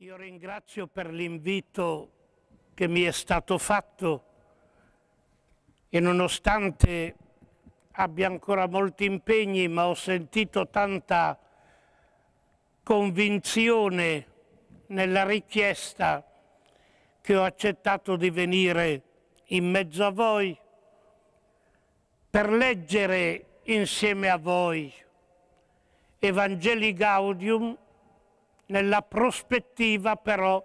Io ringrazio per l'invito che mi è stato fatto e nonostante abbia ancora molti impegni, ma ho sentito tanta convinzione nella richiesta che ho accettato di venire in mezzo a voi per leggere insieme a voi Evangeli Gaudium nella prospettiva però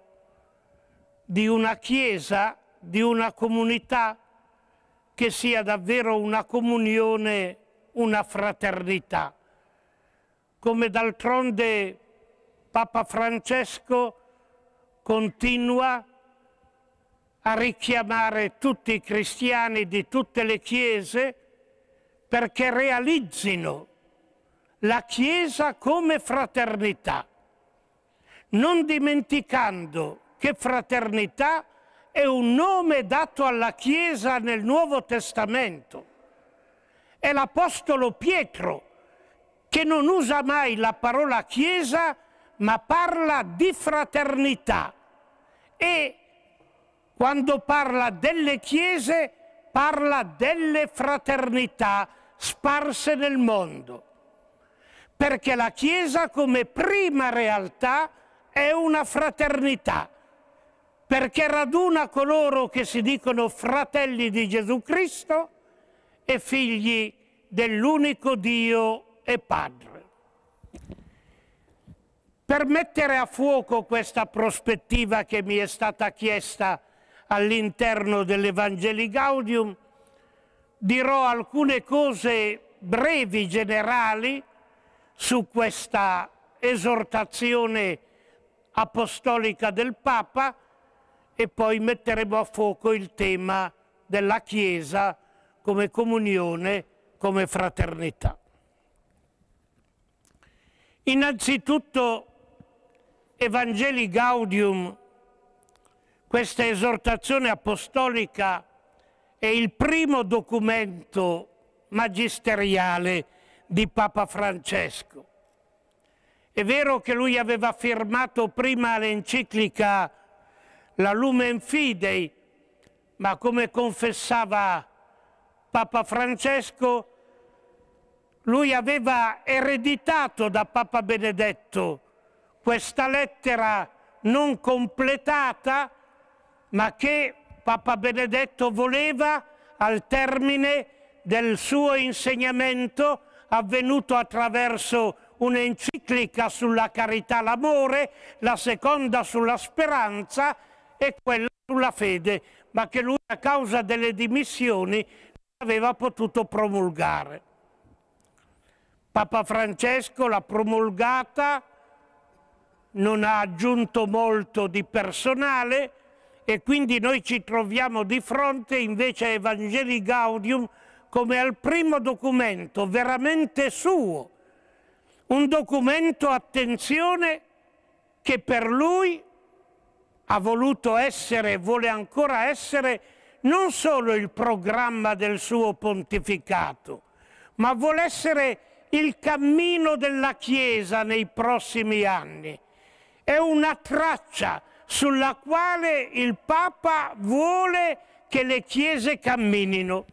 di una Chiesa, di una comunità che sia davvero una comunione, una fraternità. Come d'altronde Papa Francesco continua a richiamare tutti i cristiani di tutte le chiese perché realizzino la Chiesa come fraternità non dimenticando che fraternità è un nome dato alla Chiesa nel Nuovo Testamento. È l'Apostolo Pietro che non usa mai la parola Chiesa, ma parla di fraternità e quando parla delle Chiese parla delle fraternità sparse nel mondo, perché la Chiesa come prima realtà è una fraternità, perché raduna coloro che si dicono fratelli di Gesù Cristo e figli dell'unico Dio e Padre. Per mettere a fuoco questa prospettiva che mi è stata chiesta all'interno dell'Evangeli Gaudium, dirò alcune cose brevi, generali, su questa esortazione apostolica del Papa e poi metteremo a fuoco il tema della Chiesa come comunione, come fraternità. Innanzitutto Evangeli Gaudium, questa esortazione apostolica, è il primo documento magisteriale di Papa Francesco. È vero che lui aveva firmato prima l'enciclica La Lumen Fidei, ma come confessava Papa Francesco, lui aveva ereditato da Papa Benedetto questa lettera non completata, ma che Papa Benedetto voleva al termine del suo insegnamento avvenuto attraverso un'enciclica sulla carità l'amore, la seconda sulla speranza e quella sulla fede, ma che lui a causa delle dimissioni aveva potuto promulgare. Papa Francesco l'ha promulgata, non ha aggiunto molto di personale e quindi noi ci troviamo di fronte invece a Evangelii Gaudium come al primo documento veramente suo, un documento, attenzione, che per lui ha voluto essere e vuole ancora essere non solo il programma del suo pontificato, ma vuole essere il cammino della Chiesa nei prossimi anni. È una traccia sulla quale il Papa vuole che le Chiese camminino.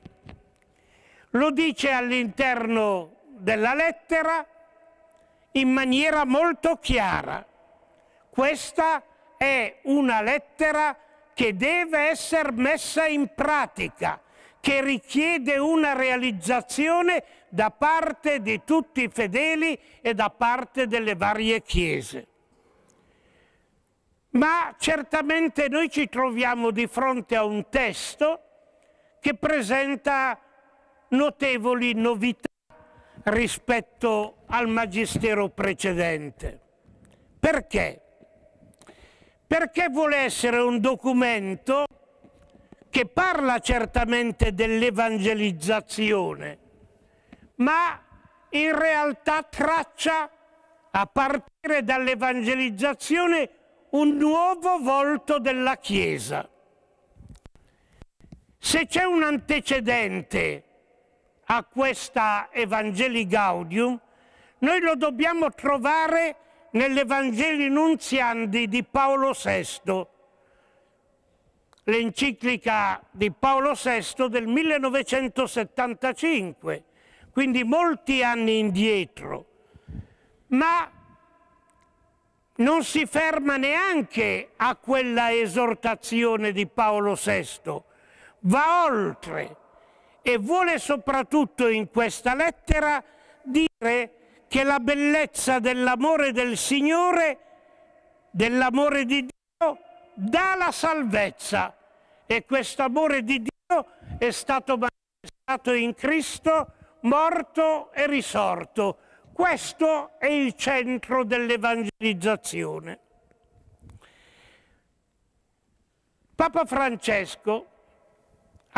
Lo dice all'interno della lettera, in maniera molto chiara. Questa è una lettera che deve essere messa in pratica, che richiede una realizzazione da parte di tutti i fedeli e da parte delle varie chiese. Ma certamente noi ci troviamo di fronte a un testo che presenta notevoli novità rispetto al magistero precedente. Perché? Perché vuole essere un documento che parla certamente dell'evangelizzazione, ma in realtà traccia a partire dall'evangelizzazione un nuovo volto della Chiesa. Se c'è un antecedente a questa Evangelii Gaudium, noi lo dobbiamo trovare nell'Evangeli Nunziandi di Paolo VI, l'enciclica di Paolo VI del 1975, quindi molti anni indietro. Ma non si ferma neanche a quella esortazione di Paolo VI, va oltre e vuole soprattutto in questa lettera dire che la bellezza dell'amore del Signore, dell'amore di Dio, dà la salvezza e questo amore di Dio è stato manifestato in Cristo morto e risorto. Questo è il centro dell'evangelizzazione. Papa Francesco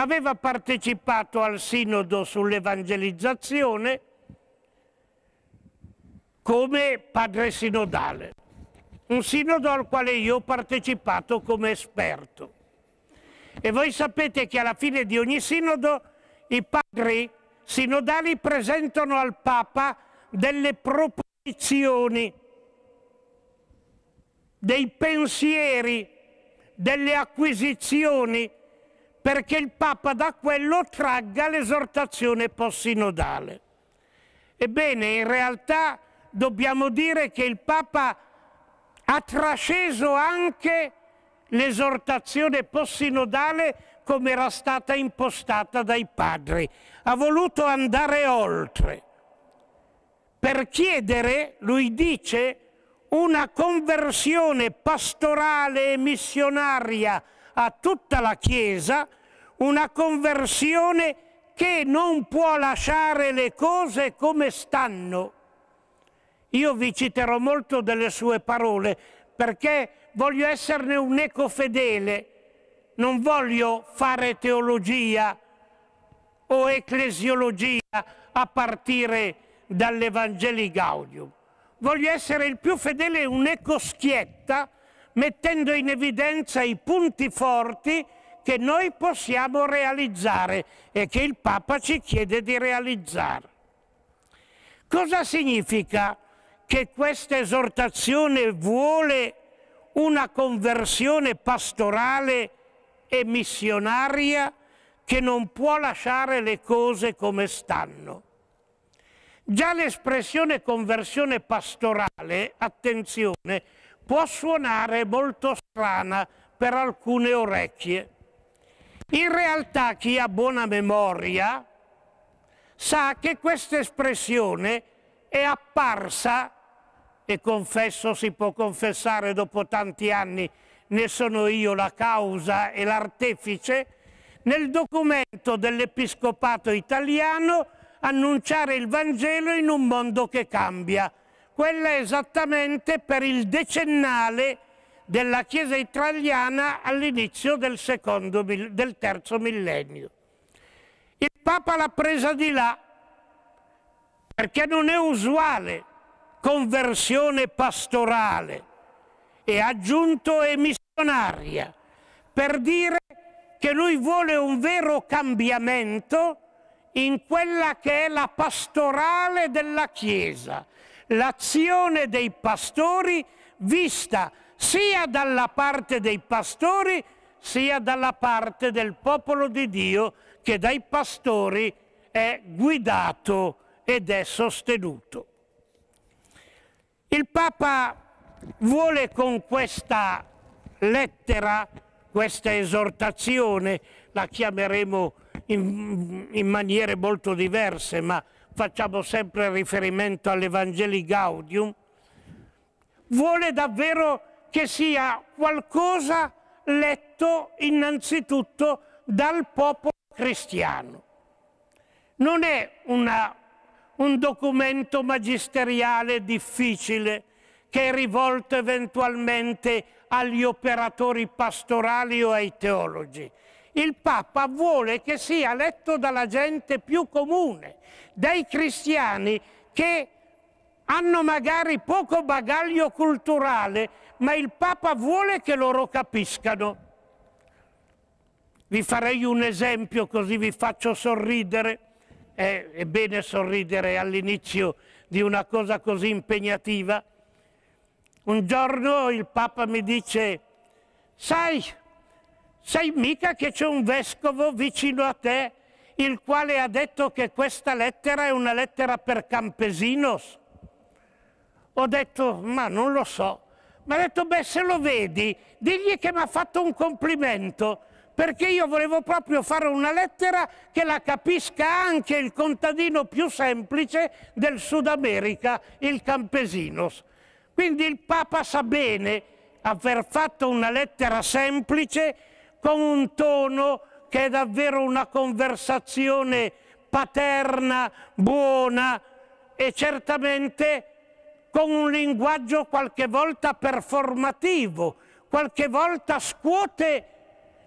aveva partecipato al sinodo sull'evangelizzazione come padre sinodale, un sinodo al quale io ho partecipato come esperto. E voi sapete che alla fine di ogni sinodo i padri sinodali presentano al Papa delle proposizioni, dei pensieri, delle acquisizioni, perché il Papa da quello tragga l'esortazione post-sinodale. Ebbene, in realtà dobbiamo dire che il Papa ha trasceso anche l'esortazione post-sinodale come era stata impostata dai padri. Ha voluto andare oltre per chiedere, lui dice, una conversione pastorale e missionaria a tutta la Chiesa una conversione che non può lasciare le cose come stanno. Io vi citerò molto delle sue parole perché voglio esserne un eco fedele, non voglio fare teologia o ecclesiologia a partire dall'Evangeli Gaudium. Voglio essere il più fedele un schietta mettendo in evidenza i punti forti che noi possiamo realizzare e che il Papa ci chiede di realizzare. Cosa significa che questa esortazione vuole una conversione pastorale e missionaria che non può lasciare le cose come stanno? Già l'espressione conversione pastorale, attenzione, può suonare molto strana per alcune orecchie. In realtà chi ha buona memoria sa che questa espressione è apparsa, e confesso si può confessare dopo tanti anni, ne sono io la causa e l'artefice, nel documento dell'Episcopato italiano annunciare il Vangelo in un mondo che cambia, quella esattamente per il decennale della Chiesa italiana all'inizio del, del terzo millennio. Il Papa l'ha presa di là perché non è usuale conversione pastorale e ha aggiunto e missionaria per dire che lui vuole un vero cambiamento in quella che è la pastorale della Chiesa, l'azione dei pastori vista sia dalla parte dei pastori sia dalla parte del popolo di Dio che dai pastori è guidato ed è sostenuto. Il Papa vuole con questa lettera, questa esortazione, la chiameremo in, in maniere molto diverse, ma facciamo sempre riferimento all'Evangeli Gaudium, vuole davvero che sia qualcosa letto innanzitutto dal popolo cristiano. Non è una, un documento magisteriale difficile che è rivolto eventualmente agli operatori pastorali o ai teologi il Papa vuole che sia letto dalla gente più comune, dai cristiani che hanno magari poco bagaglio culturale, ma il Papa vuole che loro capiscano. Vi farei un esempio così vi faccio sorridere. È, eh, è bene sorridere all'inizio di una cosa così impegnativa. Un giorno il Papa mi dice, sai, Sai mica che c'è un vescovo vicino a te il quale ha detto che questa lettera è una lettera per campesinos? Ho detto, ma non lo so. Mi ha detto, beh, se lo vedi, digli che mi ha fatto un complimento, perché io volevo proprio fare una lettera che la capisca anche il contadino più semplice del Sud America, il campesinos. Quindi il Papa sa bene aver fatto una lettera semplice con un tono che è davvero una conversazione paterna, buona e certamente con un linguaggio qualche volta performativo, qualche volta scuote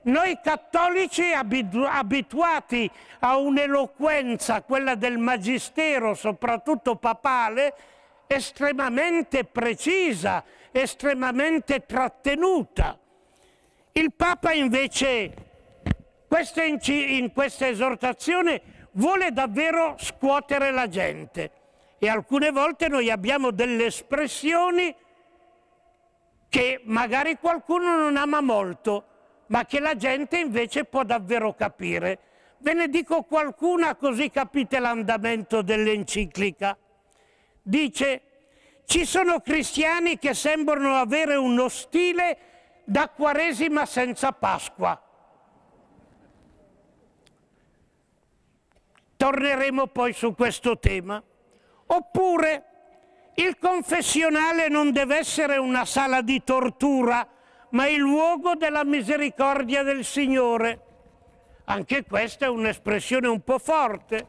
noi cattolici abituati a un'eloquenza, quella del magistero, soprattutto papale, estremamente precisa, estremamente trattenuta. Il Papa invece in questa esortazione vuole davvero scuotere la gente e alcune volte noi abbiamo delle espressioni che magari qualcuno non ama molto, ma che la gente invece può davvero capire. Ve ne dico qualcuna così capite l'andamento dell'enciclica. Dice, ci sono cristiani che sembrano avere uno stile da Quaresima senza Pasqua. Torneremo poi su questo tema. Oppure il confessionale non deve essere una sala di tortura, ma il luogo della misericordia del Signore. Anche questa è un'espressione un po' forte.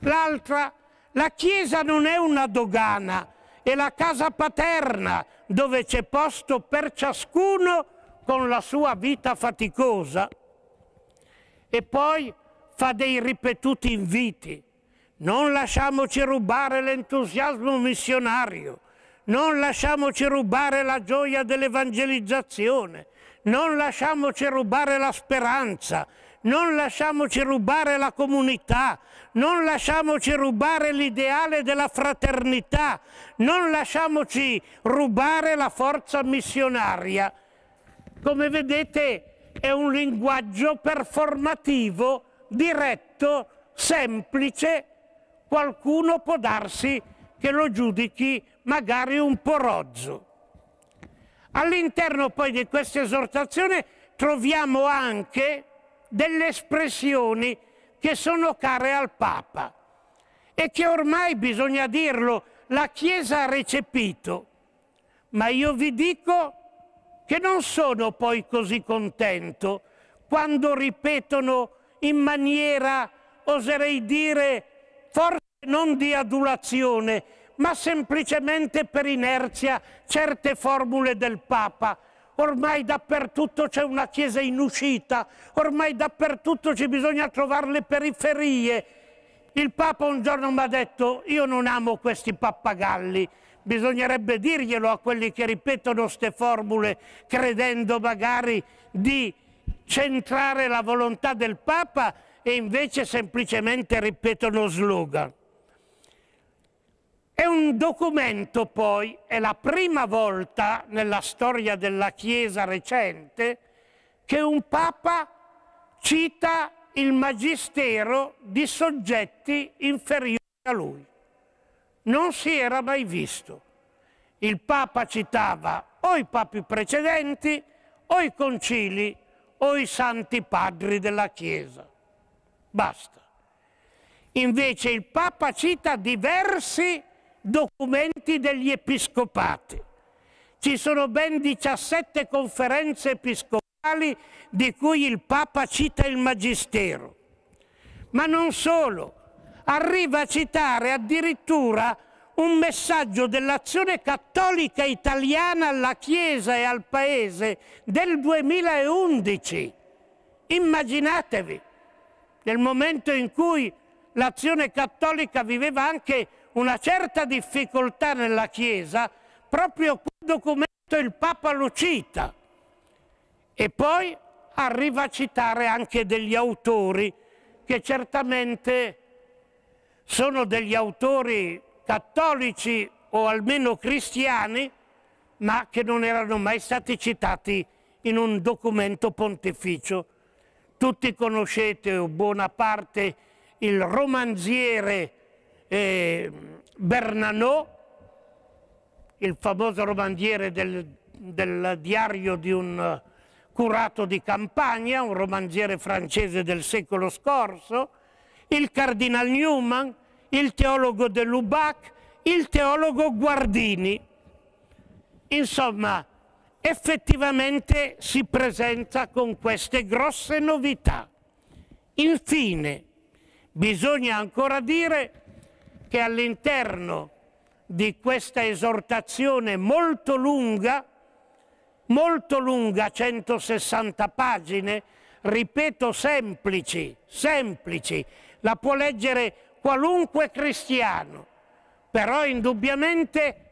L'altra, la Chiesa non è una dogana, e la casa paterna dove c'è posto per ciascuno con la sua vita faticosa. E poi fa dei ripetuti inviti. Non lasciamoci rubare l'entusiasmo missionario, non lasciamoci rubare la gioia dell'evangelizzazione, non lasciamoci rubare la speranza, non lasciamoci rubare la comunità, non lasciamoci rubare l'ideale della fraternità, non lasciamoci rubare la forza missionaria. Come vedete è un linguaggio performativo, diretto, semplice. Qualcuno può darsi che lo giudichi magari un po' rozzo. All'interno poi di questa esortazione troviamo anche delle espressioni che sono care al Papa e che ormai, bisogna dirlo, la Chiesa ha recepito, ma io vi dico che non sono poi così contento quando ripetono in maniera, oserei dire, forse non di adulazione, ma semplicemente per inerzia certe formule del Papa. Ormai dappertutto c'è una chiesa in uscita, ormai dappertutto ci bisogna trovare le periferie, il Papa un giorno mi ha detto io non amo questi pappagalli, bisognerebbe dirglielo a quelli che ripetono queste formule credendo magari di centrare la volontà del Papa e invece semplicemente ripetono slogan. È un documento poi, è la prima volta nella storia della Chiesa recente che un Papa cita il magistero di soggetti inferiori a lui. Non si era mai visto. Il Papa citava o i papi precedenti o i concili o i santi padri della Chiesa. Basta. Invece il Papa cita diversi documenti degli episcopati. Ci sono ben 17 conferenze episcopali di cui il Papa cita il Magistero. Ma non solo, arriva a citare addirittura un messaggio dell'azione cattolica italiana alla Chiesa e al Paese del 2011. Immaginatevi, nel momento in cui l'azione cattolica viveva anche una certa difficoltà nella Chiesa, proprio quel documento il Papa lo cita e poi arriva a citare anche degli autori che certamente sono degli autori cattolici o almeno cristiani, ma che non erano mai stati citati in un documento pontificio. Tutti conoscete, o buona parte, il romanziere eh, Bernanot, il famoso romanziere del, del diario di un curato di Campagna, un romanziere francese del secolo scorso, il Cardinal Newman, il teologo de Lubac, il teologo Guardini. Insomma, effettivamente si presenta con queste grosse novità. Infine, bisogna ancora dire che all'interno di questa esortazione molto lunga molto lunga, 160 pagine, ripeto semplici, semplici, la può leggere qualunque cristiano, però indubbiamente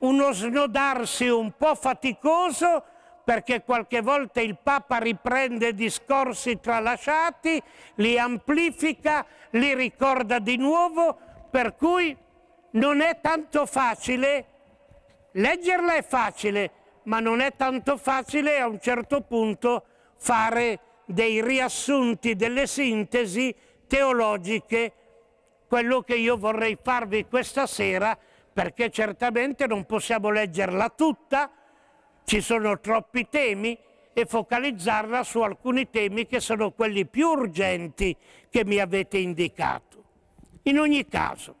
uno snodarsi un po' faticoso perché qualche volta il Papa riprende discorsi tralasciati, li amplifica, li ricorda di nuovo, per cui non è tanto facile, leggerla è facile, ma non è tanto facile a un certo punto fare dei riassunti, delle sintesi teologiche, quello che io vorrei farvi questa sera, perché certamente non possiamo leggerla tutta, ci sono troppi temi e focalizzarla su alcuni temi che sono quelli più urgenti che mi avete indicato. In ogni caso,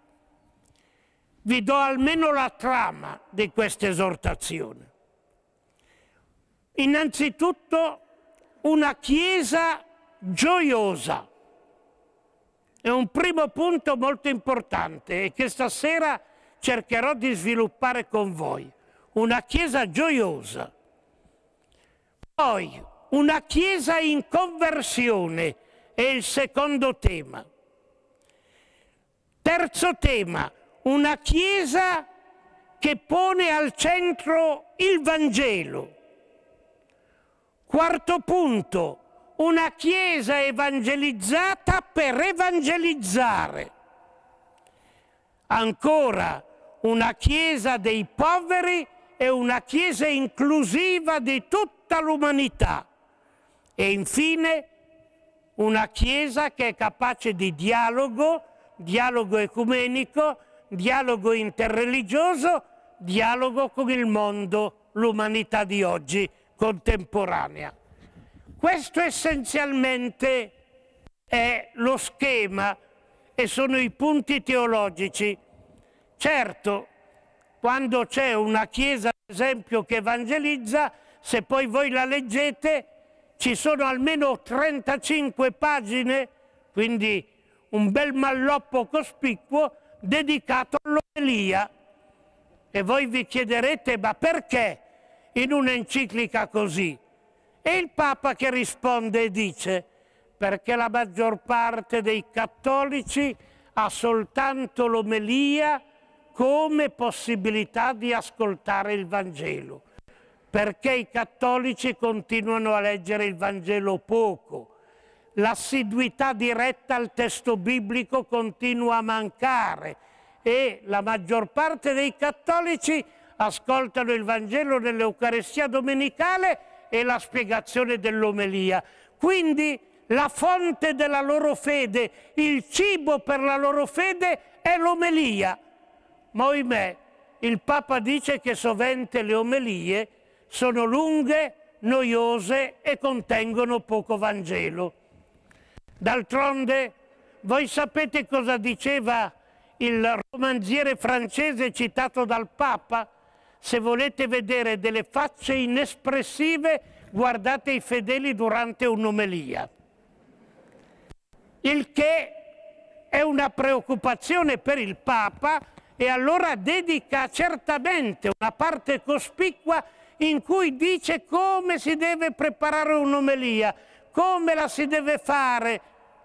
vi do almeno la trama di questa esortazione innanzitutto una Chiesa gioiosa. È un primo punto molto importante e che stasera cercherò di sviluppare con voi. Una Chiesa gioiosa. Poi una Chiesa in conversione è il secondo tema. Terzo tema, una Chiesa che pone al centro il Vangelo Quarto punto, una Chiesa evangelizzata per evangelizzare. Ancora, una Chiesa dei poveri e una Chiesa inclusiva di tutta l'umanità. E infine una Chiesa che è capace di dialogo, dialogo ecumenico, dialogo interreligioso, dialogo con il mondo, l'umanità di oggi contemporanea. Questo essenzialmente è lo schema e sono i punti teologici. Certo, quando c'è una chiesa, ad esempio, che evangelizza, se poi voi la leggete, ci sono almeno 35 pagine, quindi un bel malloppo cospicuo, dedicato all'omelia. E voi vi chiederete, ma perché? in un'enciclica così. E il Papa che risponde e dice perché la maggior parte dei cattolici ha soltanto l'omelia come possibilità di ascoltare il Vangelo, perché i cattolici continuano a leggere il Vangelo poco, l'assiduità diretta al testo biblico continua a mancare e la maggior parte dei cattolici ascoltano il Vangelo nell'Eucarestia domenicale e la spiegazione dell'omelia. Quindi la fonte della loro fede, il cibo per la loro fede è l'omelia. Ma oimè, il Papa dice che sovente le omelie sono lunghe, noiose e contengono poco Vangelo. D'altronde, voi sapete cosa diceva il romanziere francese citato dal Papa? se volete vedere delle facce inespressive, guardate i fedeli durante un'omelia. Il che è una preoccupazione per il Papa e allora dedica certamente una parte cospicua in cui dice come si deve preparare un'omelia, come la si deve fare,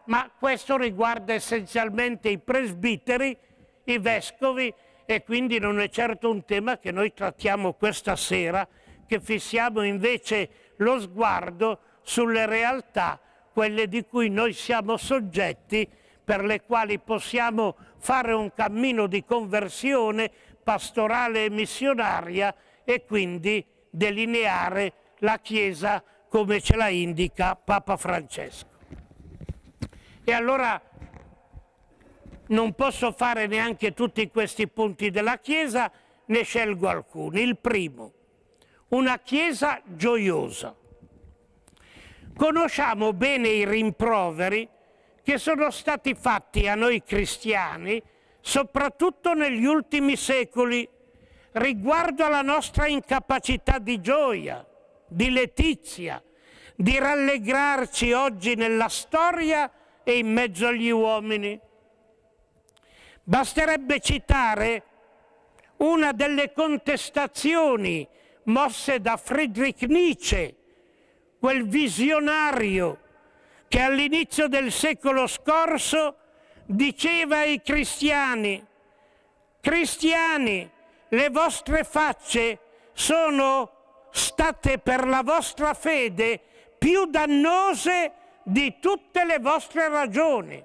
ma questo riguarda essenzialmente i presbiteri, i vescovi e quindi non è certo un tema che noi trattiamo questa sera, che fissiamo invece lo sguardo sulle realtà, quelle di cui noi siamo soggetti, per le quali possiamo fare un cammino di conversione pastorale e missionaria e quindi delineare la Chiesa come ce la indica Papa Francesco. E allora non posso fare neanche tutti questi punti della Chiesa, ne scelgo alcuni. Il primo, una Chiesa gioiosa. Conosciamo bene i rimproveri che sono stati fatti a noi cristiani, soprattutto negli ultimi secoli, riguardo alla nostra incapacità di gioia, di letizia, di rallegrarci oggi nella storia e in mezzo agli uomini. Basterebbe citare una delle contestazioni mosse da Friedrich Nietzsche, quel visionario che all'inizio del secolo scorso diceva ai cristiani, cristiani, le vostre facce sono state per la vostra fede più dannose di tutte le vostre ragioni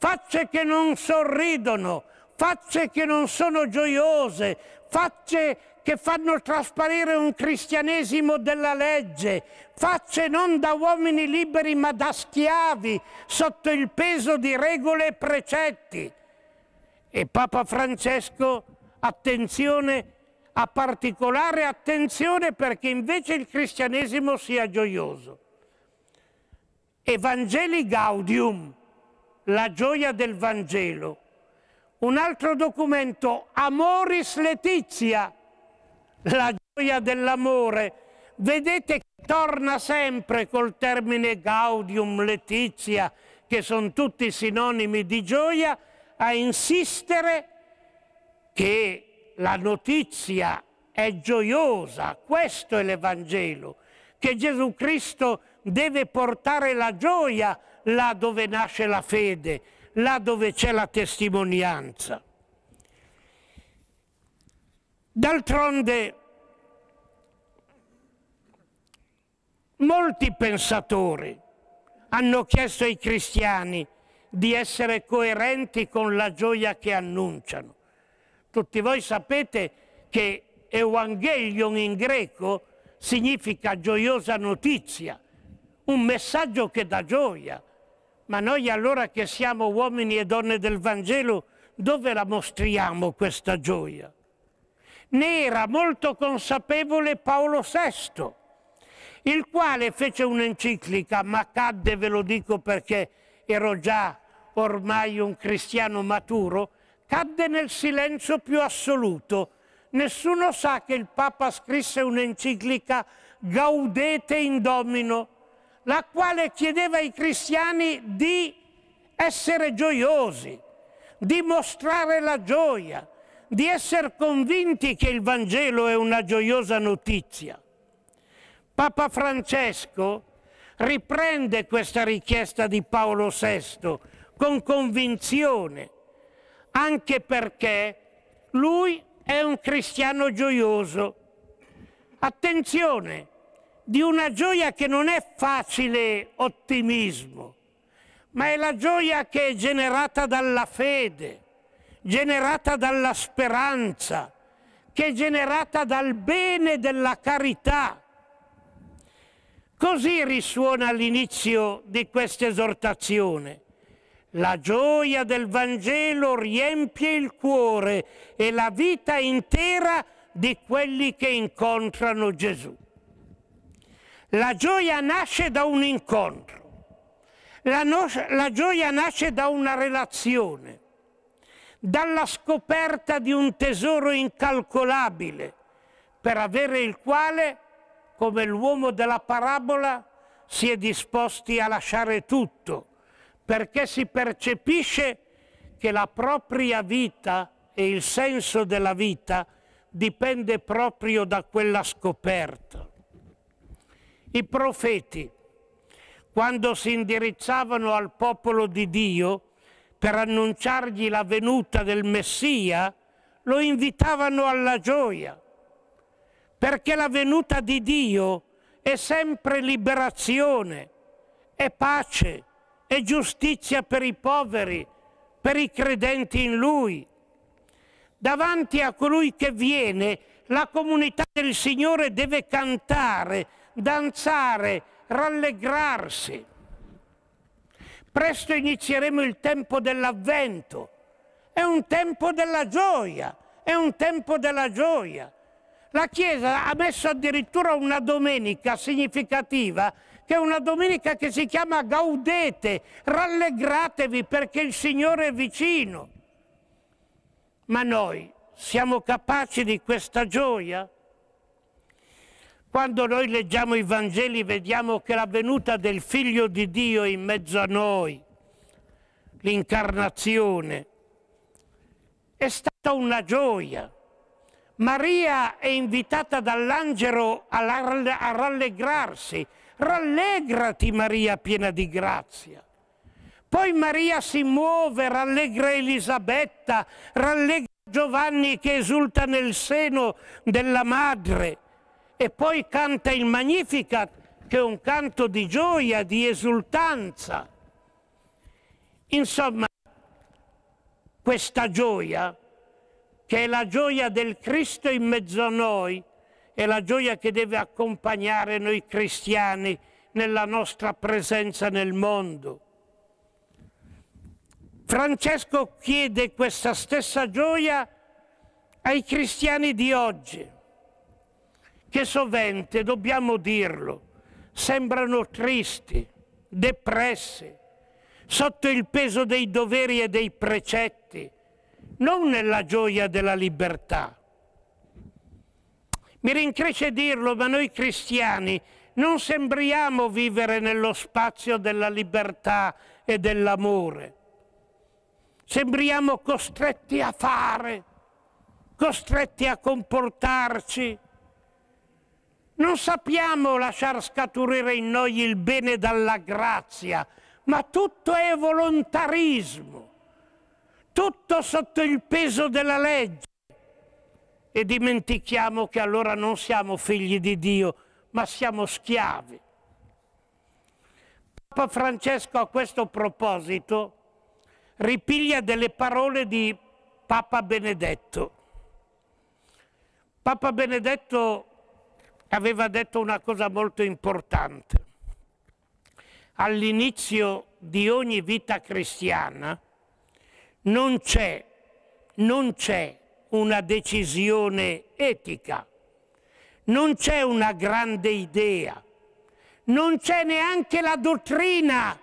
facce che non sorridono, facce che non sono gioiose, facce che fanno trasparire un cristianesimo della legge, facce non da uomini liberi ma da schiavi sotto il peso di regole e precetti. E Papa Francesco, attenzione, a particolare attenzione perché invece il cristianesimo sia gioioso. Evangeli Gaudium, la gioia del Vangelo. Un altro documento, Amoris Letizia, la gioia dell'amore. Vedete che torna sempre col termine Gaudium Letizia, che sono tutti sinonimi di gioia, a insistere che la notizia è gioiosa, questo è l'Evangelo, che Gesù Cristo deve portare la gioia là dove nasce la fede, là dove c'è la testimonianza. D'altronde molti pensatori hanno chiesto ai cristiani di essere coerenti con la gioia che annunciano. Tutti voi sapete che Evangelion in greco significa gioiosa notizia, un messaggio che dà gioia, ma noi allora che siamo uomini e donne del Vangelo, dove la mostriamo questa gioia? Ne era molto consapevole Paolo VI, il quale fece un'enciclica, ma cadde, ve lo dico perché ero già ormai un cristiano maturo, cadde nel silenzio più assoluto. Nessuno sa che il Papa scrisse un'enciclica Gaudete in Domino, la quale chiedeva ai cristiani di essere gioiosi, di mostrare la gioia, di essere convinti che il Vangelo è una gioiosa notizia. Papa Francesco riprende questa richiesta di Paolo VI con convinzione, anche perché lui è un cristiano gioioso. Attenzione, di una gioia che non è facile ottimismo, ma è la gioia che è generata dalla fede, generata dalla speranza, che è generata dal bene della carità. Così risuona all'inizio di questa esortazione. La gioia del Vangelo riempie il cuore e la vita intera di quelli che incontrano Gesù. La gioia nasce da un incontro, la, no la gioia nasce da una relazione, dalla scoperta di un tesoro incalcolabile, per avere il quale, come l'uomo della parabola, si è disposti a lasciare tutto, perché si percepisce che la propria vita e il senso della vita dipende proprio da quella scoperta. I profeti, quando si indirizzavano al popolo di Dio per annunciargli la venuta del Messia, lo invitavano alla gioia, perché la venuta di Dio è sempre liberazione, è pace, è giustizia per i poveri, per i credenti in Lui. Davanti a colui che viene, la comunità del Signore deve cantare danzare, rallegrarsi. Presto inizieremo il tempo dell'avvento. È un tempo della gioia, è un tempo della gioia. La Chiesa ha messo addirittura una domenica significativa, che è una domenica che si chiama Gaudete, rallegratevi perché il Signore è vicino. Ma noi siamo capaci di questa gioia? Quando noi leggiamo i Vangeli vediamo che la venuta del Figlio di Dio in mezzo a noi, l'incarnazione, è stata una gioia. Maria è invitata dall'angelo a rallegrarsi. Rallegrati Maria piena di grazia. Poi Maria si muove, rallegra Elisabetta, rallegra Giovanni che esulta nel seno della madre e poi canta il Magnificat, che è un canto di gioia, di esultanza. Insomma, questa gioia, che è la gioia del Cristo in mezzo a noi, è la gioia che deve accompagnare noi cristiani nella nostra presenza nel mondo. Francesco chiede questa stessa gioia ai cristiani di oggi che sovente, dobbiamo dirlo, sembrano tristi, depressi, sotto il peso dei doveri e dei precetti, non nella gioia della libertà. Mi rincresce dirlo, ma noi cristiani non sembriamo vivere nello spazio della libertà e dell'amore. Sembriamo costretti a fare, costretti a comportarci, non sappiamo lasciar scaturire in noi il bene dalla grazia, ma tutto è volontarismo, tutto sotto il peso della legge. E dimentichiamo che allora non siamo figli di Dio, ma siamo schiavi. Papa Francesco a questo proposito ripiglia delle parole di Papa Benedetto. Papa Benedetto aveva detto una cosa molto importante. All'inizio di ogni vita cristiana non c'è, non c'è una decisione etica, non c'è una grande idea, non c'è neanche la dottrina,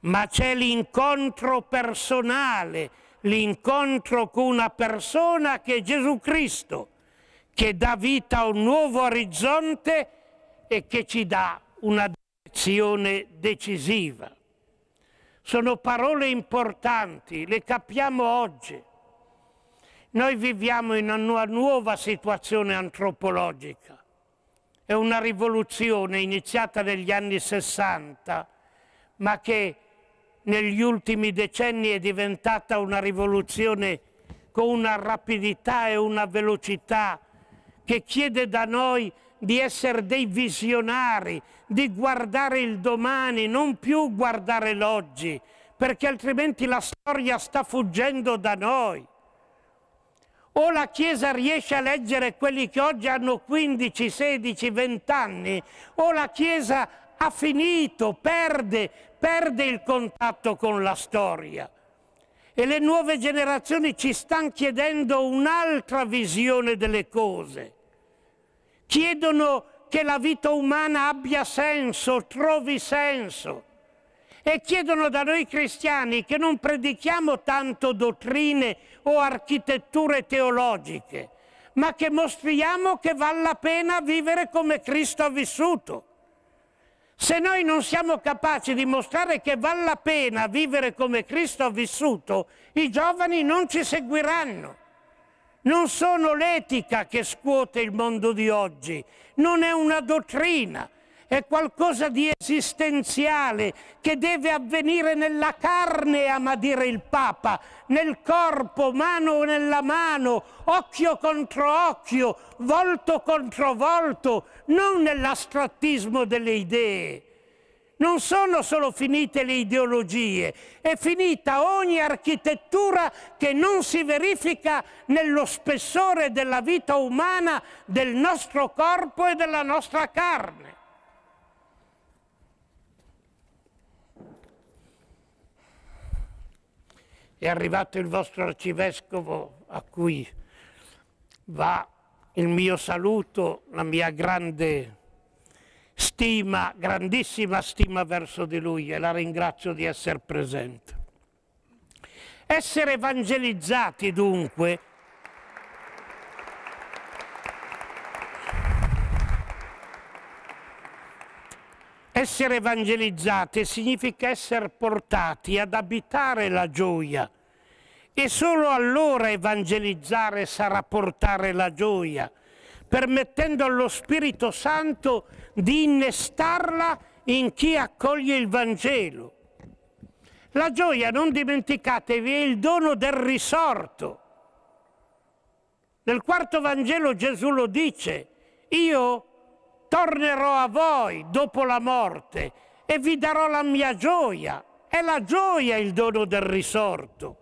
ma c'è l'incontro personale, l'incontro con una persona che è Gesù Cristo che dà vita a un nuovo orizzonte e che ci dà una direzione decisiva. Sono parole importanti, le capiamo oggi. Noi viviamo in una nuova situazione antropologica. È una rivoluzione iniziata negli anni Sessanta, ma che negli ultimi decenni è diventata una rivoluzione con una rapidità e una velocità che chiede da noi di essere dei visionari, di guardare il domani, non più guardare l'oggi, perché altrimenti la storia sta fuggendo da noi. O la Chiesa riesce a leggere quelli che oggi hanno 15, 16, 20 anni, o la Chiesa ha finito, perde, perde il contatto con la storia. E le nuove generazioni ci stanno chiedendo un'altra visione delle cose. Chiedono che la vita umana abbia senso, trovi senso. E chiedono da noi cristiani che non predichiamo tanto dottrine o architetture teologiche, ma che mostriamo che vale la pena vivere come Cristo ha vissuto se noi non siamo capaci di mostrare che vale la pena vivere come Cristo ha vissuto, i giovani non ci seguiranno. Non sono l'etica che scuote il mondo di oggi, non è una dottrina, è qualcosa di esistenziale che deve avvenire nella carne, ama dire il Papa, nel corpo, mano nella mano, occhio contro occhio, volto contro volto, non nell'astrattismo delle idee. Non sono solo finite le ideologie, è finita ogni architettura che non si verifica nello spessore della vita umana, del nostro corpo e della nostra carne. è arrivato il vostro arcivescovo a cui va il mio saluto, la mia grande stima, grandissima stima verso di lui e la ringrazio di essere presente. Essere evangelizzati dunque Essere evangelizzati significa essere portati ad abitare la gioia e solo allora evangelizzare sarà portare la gioia, permettendo allo Spirito Santo di innestarla in chi accoglie il Vangelo. La gioia, non dimenticatevi, è il dono del risorto. Nel quarto Vangelo Gesù lo dice, io tornerò a voi dopo la morte e vi darò la mia gioia. È la gioia il dono del risorto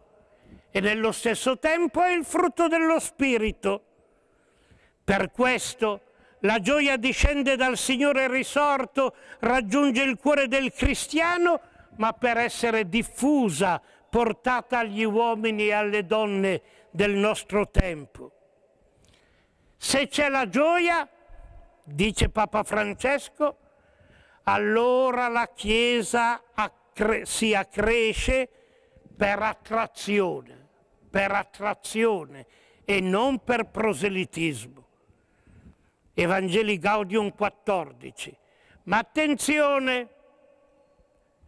e nello stesso tempo è il frutto dello Spirito. Per questo la gioia discende dal Signore risorto, raggiunge il cuore del cristiano, ma per essere diffusa, portata agli uomini e alle donne del nostro tempo. Se c'è la gioia, dice Papa Francesco, allora la Chiesa accre si accresce per attrazione, per attrazione e non per proselitismo. Evangeli Gaudium 14. Ma attenzione,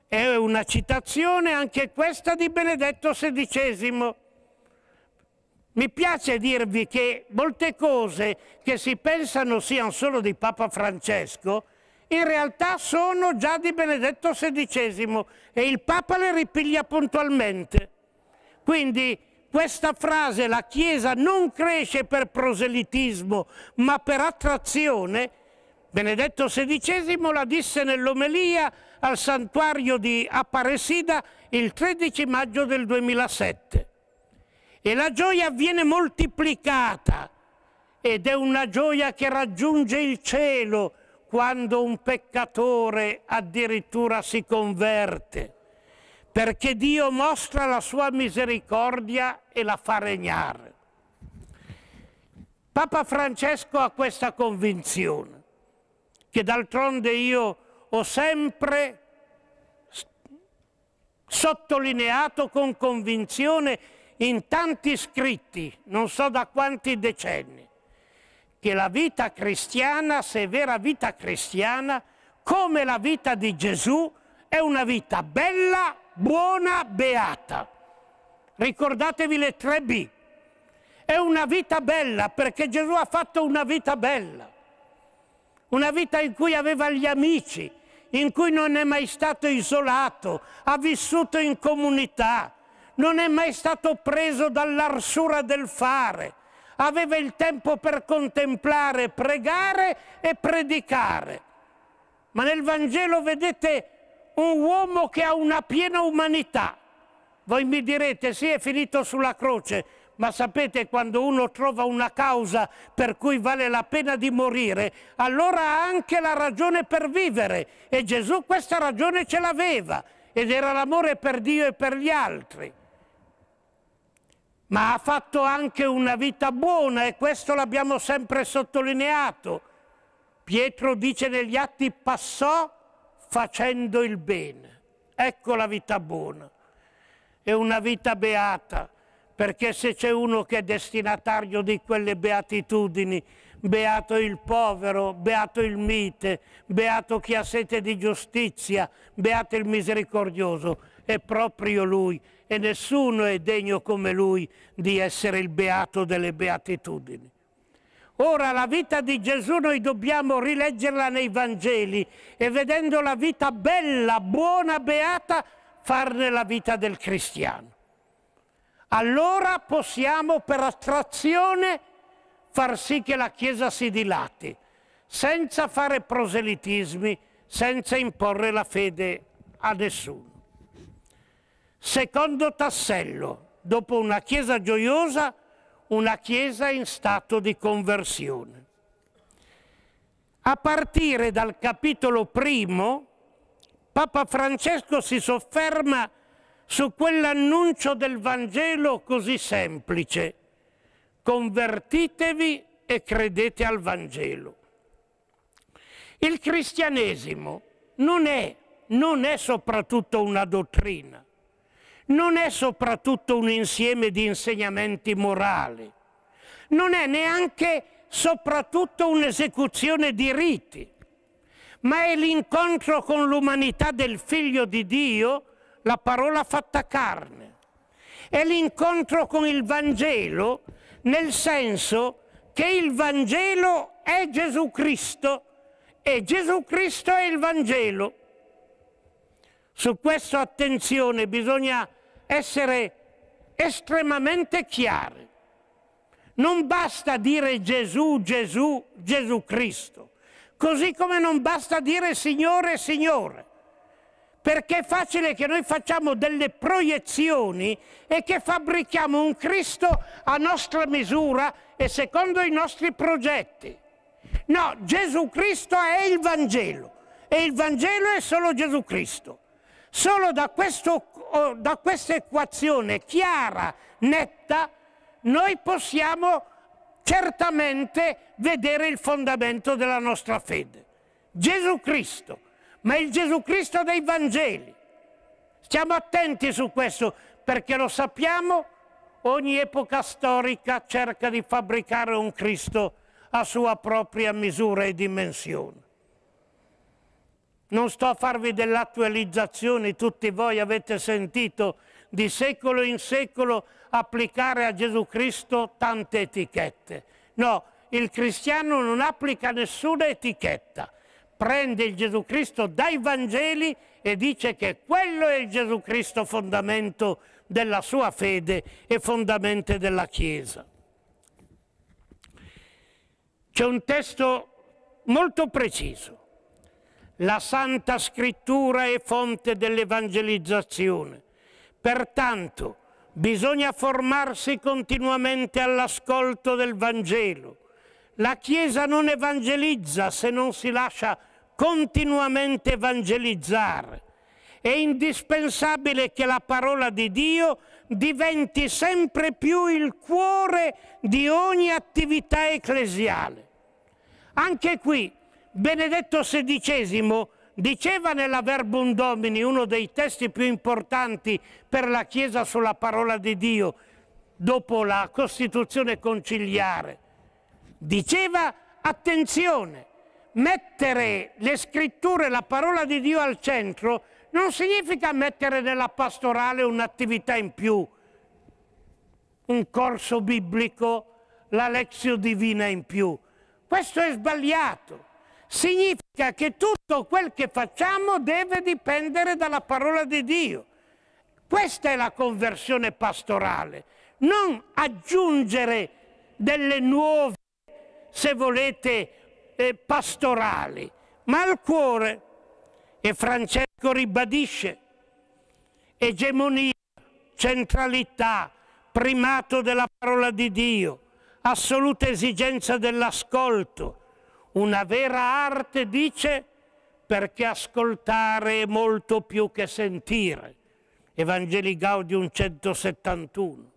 è una citazione anche questa di Benedetto XVI mi piace dirvi che molte cose che si pensano siano solo di Papa Francesco, in realtà sono già di Benedetto XVI e il Papa le ripiglia puntualmente. Quindi questa frase, la Chiesa non cresce per proselitismo, ma per attrazione, Benedetto XVI la disse nell'omelia al santuario di Aparecida il 13 maggio del 2007 e la gioia viene moltiplicata ed è una gioia che raggiunge il cielo quando un peccatore addirittura si converte, perché Dio mostra la sua misericordia e la fa regnare. Papa Francesco ha questa convinzione, che d'altronde io ho sempre sottolineato con convinzione in tanti scritti, non so da quanti decenni, che la vita cristiana, se vera vita cristiana, come la vita di Gesù, è una vita bella, buona, beata. Ricordatevi le tre B. È una vita bella perché Gesù ha fatto una vita bella, una vita in cui aveva gli amici, in cui non è mai stato isolato, ha vissuto in comunità, non è mai stato preso dall'arsura del fare. Aveva il tempo per contemplare, pregare e predicare. Ma nel Vangelo vedete un uomo che ha una piena umanità. Voi mi direte, sì, è finito sulla croce, ma sapete quando uno trova una causa per cui vale la pena di morire, allora ha anche la ragione per vivere e Gesù questa ragione ce l'aveva ed era l'amore per Dio e per gli altri ma ha fatto anche una vita buona e questo l'abbiamo sempre sottolineato. Pietro dice negli atti passò facendo il bene. Ecco la vita buona. È una vita beata, perché se c'è uno che è destinatario di quelle beatitudini, beato il povero, beato il mite, beato chi ha sete di giustizia, beato il misericordioso, è proprio lui e nessuno è degno come lui di essere il beato delle beatitudini. Ora la vita di Gesù noi dobbiamo rileggerla nei Vangeli e vedendo la vita bella, buona, beata, farne la vita del cristiano. Allora possiamo per attrazione far sì che la Chiesa si dilati, senza fare proselitismi, senza imporre la fede a nessuno. Secondo tassello, dopo una chiesa gioiosa, una chiesa in stato di conversione. A partire dal capitolo primo, Papa Francesco si sofferma su quell'annuncio del Vangelo così semplice. Convertitevi e credete al Vangelo. Il cristianesimo non è, non è soprattutto una dottrina, non è soprattutto un insieme di insegnamenti morali, non è neanche soprattutto un'esecuzione di riti, ma è l'incontro con l'umanità del figlio di Dio, la parola fatta carne. È l'incontro con il Vangelo nel senso che il Vangelo è Gesù Cristo e Gesù Cristo è il Vangelo. Su questo attenzione, bisogna essere estremamente chiari. Non basta dire Gesù, Gesù, Gesù Cristo, così come non basta dire Signore, Signore, perché è facile che noi facciamo delle proiezioni e che fabbrichiamo un Cristo a nostra misura e secondo i nostri progetti. No, Gesù Cristo è il Vangelo e il Vangelo è solo Gesù Cristo. Solo da questo da questa equazione chiara, netta, noi possiamo certamente vedere il fondamento della nostra fede. Gesù Cristo, ma il Gesù Cristo dei Vangeli. Stiamo attenti su questo perché lo sappiamo, ogni epoca storica cerca di fabbricare un Cristo a sua propria misura e dimensione. Non sto a farvi dell'attualizzazione, tutti voi avete sentito di secolo in secolo applicare a Gesù Cristo tante etichette. No, il cristiano non applica nessuna etichetta. Prende il Gesù Cristo dai Vangeli e dice che quello è il Gesù Cristo fondamento della sua fede e fondamento della Chiesa. C'è un testo molto preciso la Santa Scrittura è fonte dell'evangelizzazione. Pertanto bisogna formarsi continuamente all'ascolto del Vangelo. La Chiesa non evangelizza se non si lascia continuamente evangelizzare. È indispensabile che la parola di Dio diventi sempre più il cuore di ogni attività ecclesiale. Anche qui Benedetto XVI diceva nella Verbum Domini, uno dei testi più importanti per la Chiesa sulla parola di Dio, dopo la Costituzione conciliare, diceva attenzione, mettere le scritture, la parola di Dio al centro non significa mettere nella pastorale un'attività in più, un corso biblico, la lezione divina in più. Questo è sbagliato. Significa che tutto quel che facciamo deve dipendere dalla parola di Dio. Questa è la conversione pastorale, non aggiungere delle nuove, se volete, eh, pastorali, ma al cuore. E Francesco ribadisce egemonia, centralità, primato della parola di Dio, assoluta esigenza dell'ascolto, una vera arte, dice, perché ascoltare è molto più che sentire. Evangeli Gaudium 171.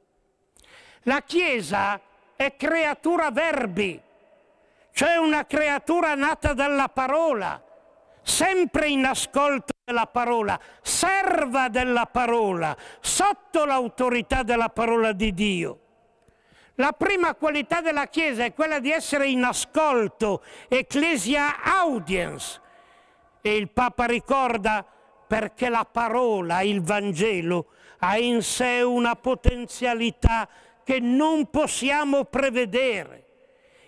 La Chiesa è creatura verbi, cioè una creatura nata dalla parola, sempre in ascolto della parola, serva della parola, sotto l'autorità della parola di Dio. La prima qualità della Chiesa è quella di essere in ascolto, ecclesia audience. E il Papa ricorda perché la parola, il Vangelo, ha in sé una potenzialità che non possiamo prevedere.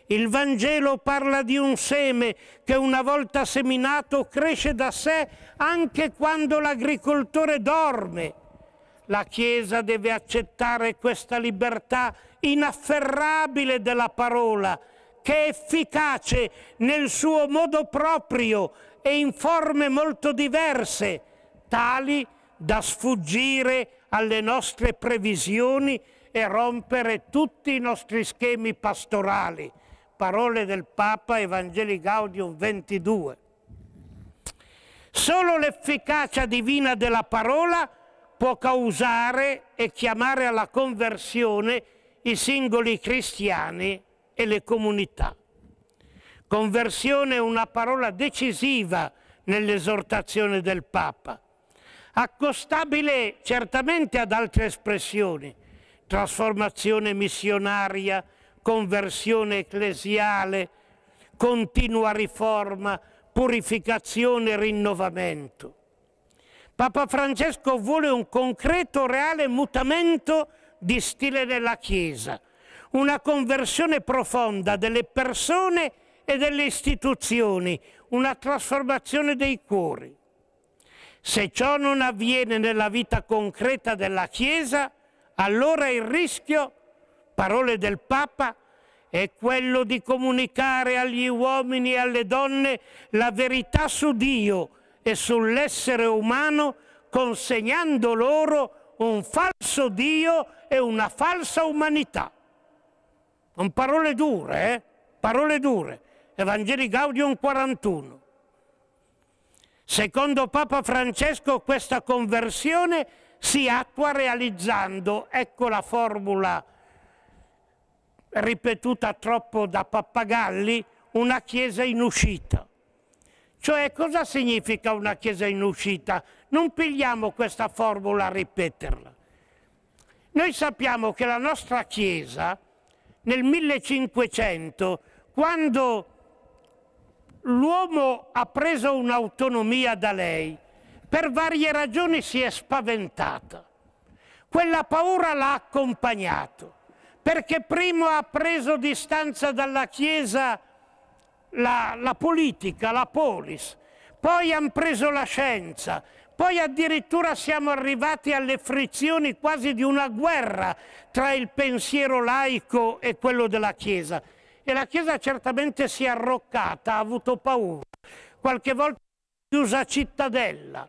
Il Vangelo parla di un seme che una volta seminato cresce da sé anche quando l'agricoltore dorme. La Chiesa deve accettare questa libertà inafferrabile della parola, che è efficace nel suo modo proprio e in forme molto diverse, tali da sfuggire alle nostre previsioni e rompere tutti i nostri schemi pastorali. Parole del Papa Evangeli Gaudium 22. Solo l'efficacia divina della parola può causare e chiamare alla conversione i singoli cristiani e le comunità. Conversione è una parola decisiva nell'esortazione del Papa, accostabile certamente ad altre espressioni, trasformazione missionaria, conversione ecclesiale, continua riforma, purificazione e rinnovamento. Papa Francesco vuole un concreto, reale mutamento di stile della Chiesa, una conversione profonda delle persone e delle istituzioni, una trasformazione dei cuori. Se ciò non avviene nella vita concreta della Chiesa, allora il rischio, parole del Papa, è quello di comunicare agli uomini e alle donne la verità su Dio e sull'essere umano, consegnando loro un falso Dio è una falsa umanità. Sono parole dure, eh? Parole dure. Evangeli Gaudium 41. Secondo Papa Francesco questa conversione si attua realizzando, ecco la formula ripetuta troppo da pappagalli, una chiesa in uscita. Cioè cosa significa una chiesa in uscita? Non pigliamo questa formula a ripeterla. Noi sappiamo che la nostra Chiesa nel 1500, quando l'uomo ha preso un'autonomia da lei, per varie ragioni si è spaventata. Quella paura l'ha accompagnato, perché prima ha preso distanza dalla Chiesa la, la politica, la polis, poi hanno preso la scienza, poi addirittura siamo arrivati alle frizioni quasi di una guerra tra il pensiero laico e quello della Chiesa. E la Chiesa certamente si è arroccata, ha avuto paura. Qualche volta chiusa cittadella.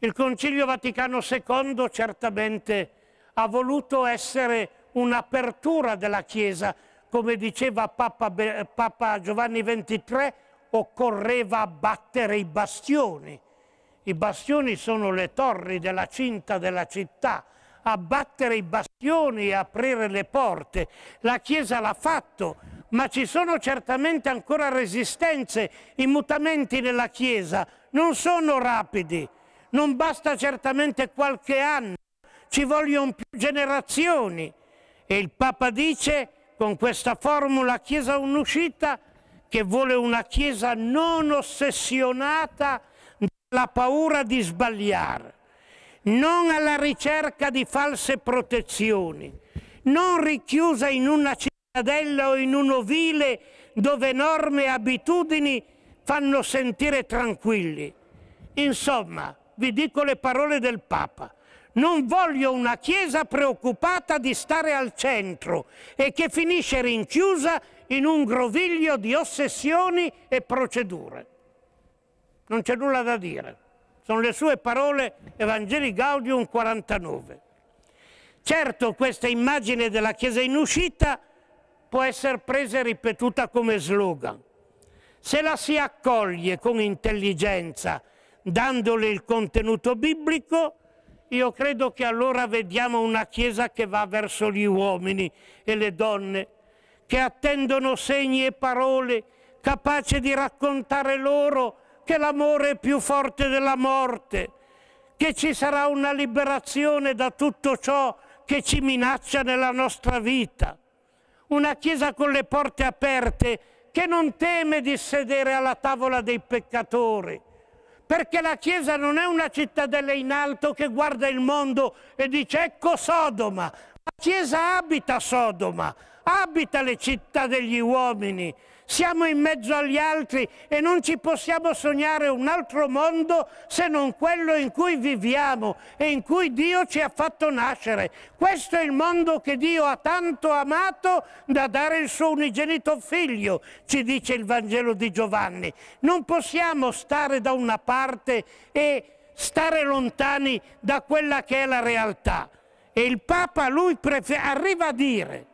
Il Concilio Vaticano II certamente ha voluto essere un'apertura della Chiesa, come diceva Papa, Papa, Giovanni XXIII, occorreva battere i bastioni i bastioni sono le torri della cinta della città. Abbattere i bastioni e aprire le porte. La Chiesa l'ha fatto, ma ci sono certamente ancora resistenze. I mutamenti nella Chiesa non sono rapidi. Non basta certamente qualche anno. Ci vogliono più generazioni. E il Papa dice con questa formula Chiesa un'uscita che vuole una Chiesa non ossessionata alla paura di sbagliare, non alla ricerca di false protezioni, non richiusa in una cittadella o in un ovile dove norme e abitudini fanno sentire tranquilli. Insomma, vi dico le parole del Papa. Non voglio una Chiesa preoccupata di stare al centro e che finisce rinchiusa in un groviglio di ossessioni e procedure non c'è nulla da dire. Sono le sue parole, Evangeli Gaudium 49. Certo, questa immagine della Chiesa in uscita può essere presa e ripetuta come slogan. Se la si accoglie con intelligenza, dandole il contenuto biblico, io credo che allora vediamo una Chiesa che va verso gli uomini e le donne, che attendono segni e parole, capace di raccontare loro che l'amore è più forte della morte, che ci sarà una liberazione da tutto ciò che ci minaccia nella nostra vita. Una Chiesa con le porte aperte che non teme di sedere alla tavola dei peccatori, perché la Chiesa non è una cittadella in alto che guarda il mondo e dice ecco Sodoma, la Chiesa abita Sodoma, abita le città degli uomini, siamo in mezzo agli altri e non ci possiamo sognare un altro mondo se non quello in cui viviamo e in cui Dio ci ha fatto nascere. Questo è il mondo che Dio ha tanto amato da dare il suo unigenito figlio, ci dice il Vangelo di Giovanni. Non possiamo stare da una parte e stare lontani da quella che è la realtà. E il Papa, lui, arriva a dire,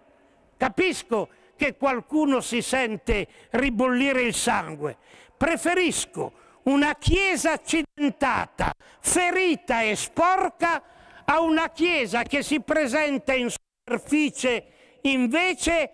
capisco, che qualcuno si sente ribollire il sangue. Preferisco una chiesa accidentata, ferita e sporca a una chiesa che si presenta in superficie invece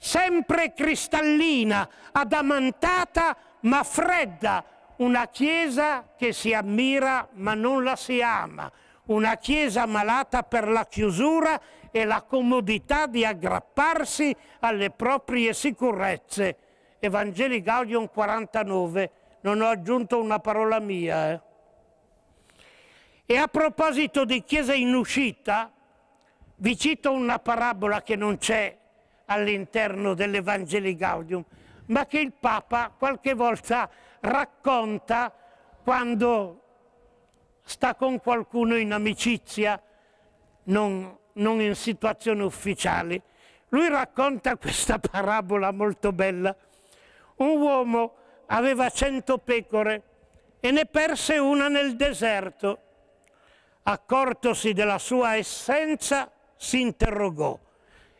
sempre cristallina, adamantata ma fredda, una chiesa che si ammira ma non la si ama, una chiesa malata per la chiusura e la comodità di aggrapparsi alle proprie sicurezze. Evangeli Gaudium 49, non ho aggiunto una parola mia. Eh. E a proposito di chiesa in uscita, vi cito una parabola che non c'è all'interno dell'Evangeli Gaudium, ma che il Papa qualche volta racconta quando sta con qualcuno in amicizia, non non in situazioni ufficiali, lui racconta questa parabola molto bella. Un uomo aveva cento pecore e ne perse una nel deserto. Accortosi della sua essenza, si interrogò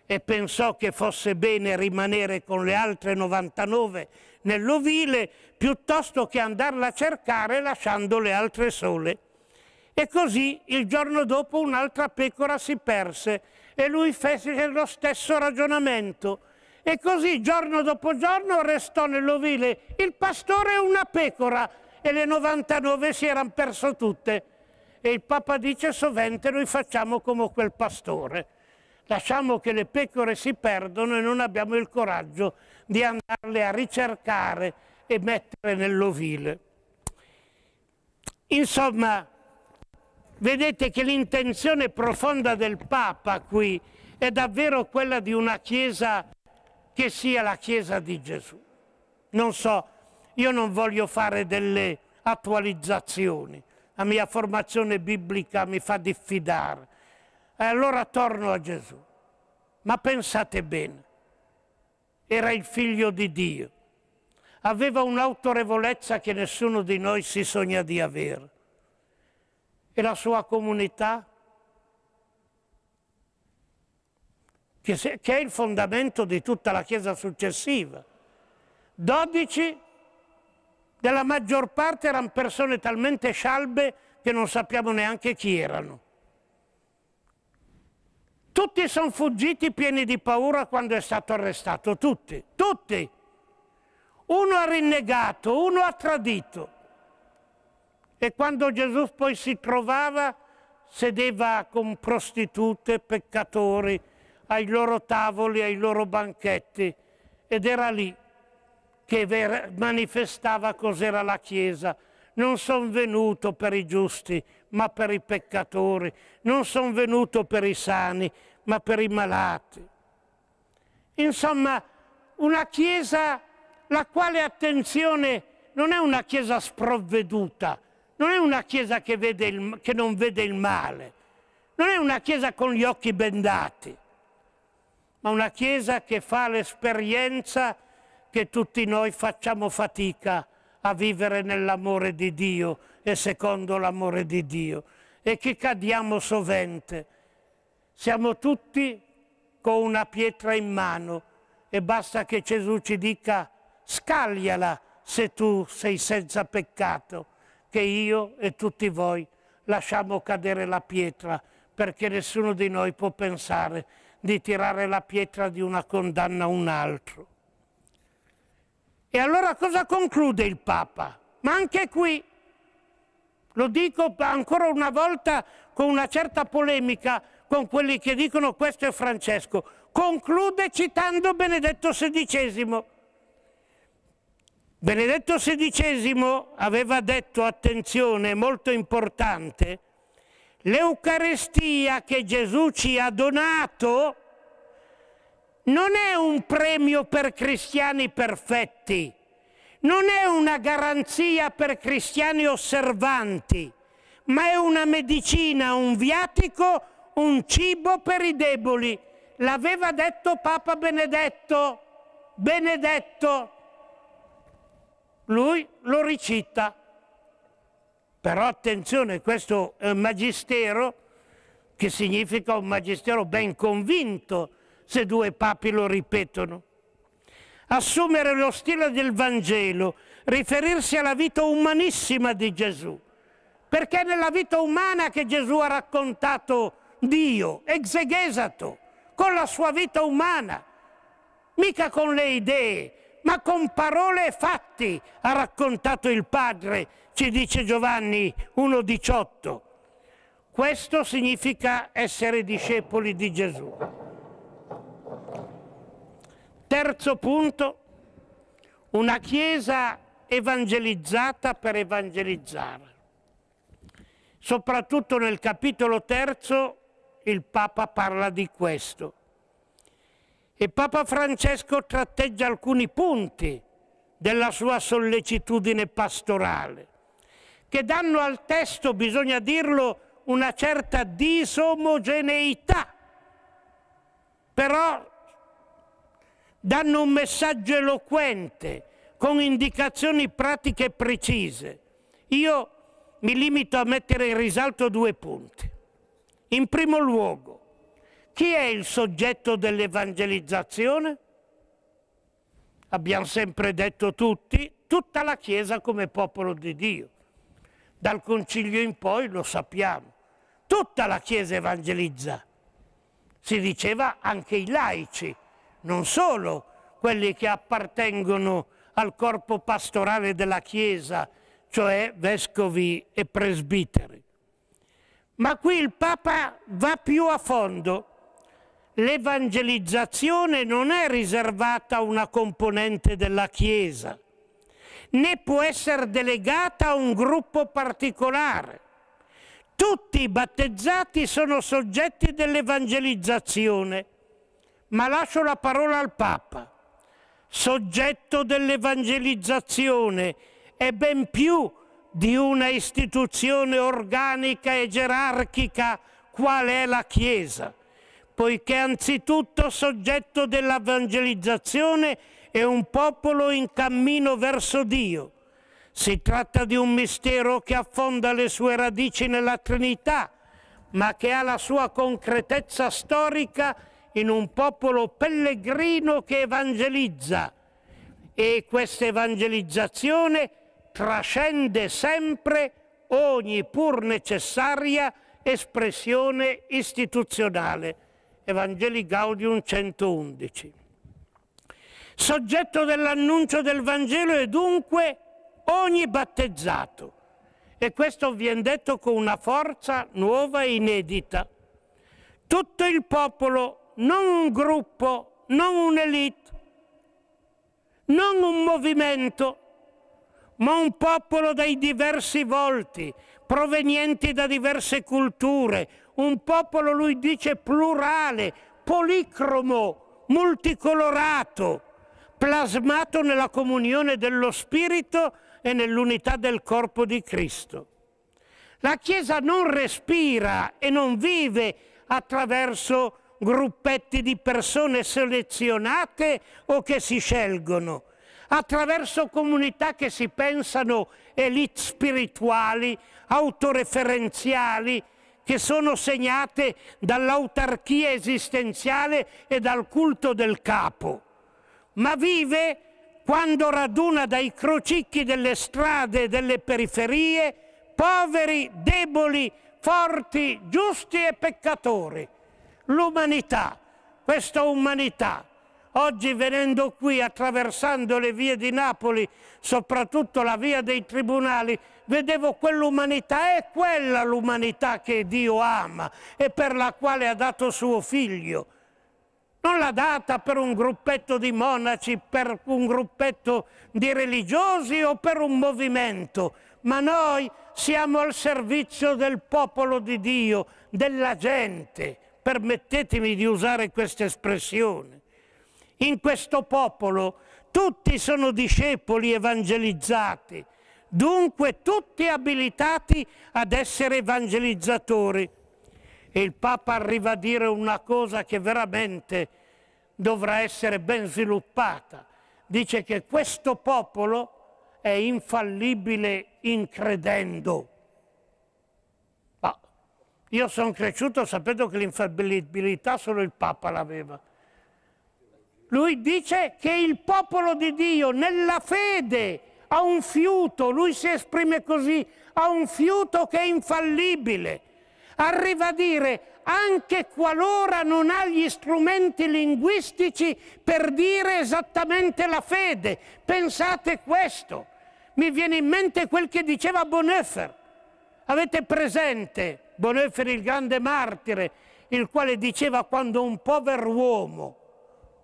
e pensò che fosse bene rimanere con le altre 99 nell'ovile piuttosto che andarla a cercare lasciando le altre sole. E così il giorno dopo un'altra pecora si perse e lui fece lo stesso ragionamento. E così giorno dopo giorno restò nell'ovile il pastore e una pecora e le 99 si erano perse tutte. E il Papa dice sovente noi facciamo come quel pastore. Lasciamo che le pecore si perdono e non abbiamo il coraggio di andarle a ricercare e mettere nell'ovile. Insomma, Vedete che l'intenzione profonda del Papa qui è davvero quella di una Chiesa che sia la Chiesa di Gesù. Non so, io non voglio fare delle attualizzazioni, la mia formazione biblica mi fa diffidare. E allora torno a Gesù. Ma pensate bene, era il figlio di Dio, aveva un'autorevolezza che nessuno di noi si sogna di avere e la sua comunità, che, è il fondamento di tutta la Chiesa successiva. Dodici della maggior parte erano persone talmente scialbe che non sappiamo neanche chi erano. Tutti sono fuggiti pieni di paura quando è stato arrestato, tutti, tutti. Uno ha rinnegato, uno ha tradito, e quando Gesù poi si trovava, sedeva con prostitute, peccatori, ai loro tavoli, ai loro banchetti, ed era lì che manifestava cos'era la Chiesa. Non sono venuto per i giusti, ma per i peccatori. Non sono venuto per i sani, ma per i malati. Insomma, una Chiesa la quale, attenzione, non è una Chiesa sprovveduta, non è una Chiesa che, il, che non vede il male, non è una Chiesa con gli occhi bendati, ma una Chiesa che fa l'esperienza che tutti noi facciamo fatica a vivere nell'amore di Dio e secondo l'amore di Dio e che cadiamo sovente. Siamo tutti con una pietra in mano e basta che Gesù ci dica scagliala se tu sei senza peccato che io e tutti voi lasciamo cadere la pietra, perché nessuno di noi può pensare di tirare la pietra di una condanna a un altro. E allora cosa conclude il Papa? Ma anche qui, lo dico ancora una volta con una certa polemica con quelli che dicono questo è Francesco, conclude citando Benedetto XVI Benedetto XVI aveva detto, attenzione, molto importante, l'Eucarestia che Gesù ci ha donato non è un premio per cristiani perfetti, non è una garanzia per cristiani osservanti, ma è una medicina, un viatico, un cibo per i deboli. L'aveva detto Papa Benedetto, Benedetto lui lo ricita. Però attenzione, questo è eh, un magistero, che significa un magistero ben convinto se due papi lo ripetono, assumere lo stile del Vangelo, riferirsi alla vita umanissima di Gesù, perché è nella vita umana che Gesù ha raccontato Dio, exegesato, con la sua vita umana, mica con le idee, ma con parole e fatti ha raccontato il padre, ci dice Giovanni 1,18. Questo significa essere discepoli di Gesù. Terzo punto, una Chiesa evangelizzata per evangelizzare. Soprattutto nel capitolo terzo il Papa parla di questo e Papa Francesco tratteggia alcuni punti della sua sollecitudine pastorale, che danno al testo, bisogna dirlo, una certa disomogeneità, però danno un messaggio eloquente, con indicazioni pratiche precise. Io mi limito a mettere in risalto due punti. In primo luogo, chi è il soggetto dell'evangelizzazione? Abbiamo sempre detto tutti, tutta la Chiesa come popolo di Dio. Dal concilio in poi lo sappiamo. Tutta la Chiesa evangelizza. Si diceva anche i laici, non solo quelli che appartengono al corpo pastorale della Chiesa, cioè vescovi e presbiteri. Ma qui il Papa va più a fondo l'evangelizzazione non è riservata a una componente della Chiesa, né può essere delegata a un gruppo particolare. Tutti i battezzati sono soggetti dell'evangelizzazione, ma lascio la parola al Papa. Soggetto dell'evangelizzazione è ben più di una istituzione organica e gerarchica quale è la Chiesa poiché anzitutto soggetto dell'evangelizzazione è un popolo in cammino verso Dio. Si tratta di un mistero che affonda le sue radici nella Trinità, ma che ha la sua concretezza storica in un popolo pellegrino che evangelizza. E questa evangelizzazione trascende sempre ogni pur necessaria espressione istituzionale. Evangeli Gaudium 111. Soggetto dell'annuncio del Vangelo è dunque ogni battezzato e questo viene detto con una forza nuova e inedita. Tutto il popolo, non un gruppo, non un'elite, non un movimento, ma un popolo dai diversi volti, provenienti da diverse culture, un popolo, lui dice, plurale, policromo, multicolorato, plasmato nella comunione dello Spirito e nell'unità del corpo di Cristo. La Chiesa non respira e non vive attraverso gruppetti di persone selezionate o che si scelgono, attraverso comunità che si pensano elite spirituali, autoreferenziali, che sono segnate dall'autarchia esistenziale e dal culto del capo, ma vive quando raduna dai crocicchi delle strade e delle periferie poveri, deboli, forti, giusti e peccatori. L'umanità, questa umanità Oggi venendo qui, attraversando le vie di Napoli, soprattutto la via dei tribunali, vedevo quell'umanità, è quella l'umanità che Dio ama e per la quale ha dato suo figlio. Non l'ha data per un gruppetto di monaci, per un gruppetto di religiosi o per un movimento, ma noi siamo al servizio del popolo di Dio, della gente. Permettetemi di usare questa espressione in questo popolo tutti sono discepoli evangelizzati, dunque tutti abilitati ad essere evangelizzatori. E il Papa arriva a dire una cosa che veramente dovrà essere ben sviluppata. Dice che questo popolo è infallibile incredendo. Ma io sono cresciuto sapendo che l'infallibilità solo il Papa l'aveva. Lui dice che il popolo di Dio nella fede ha un fiuto, lui si esprime così, ha un fiuto che è infallibile. Arriva a dire anche qualora non ha gli strumenti linguistici per dire esattamente la fede. Pensate questo. Mi viene in mente quel che diceva Bonhoeffer. Avete presente Bonhoeffer il grande martire, il quale diceva quando un povero uomo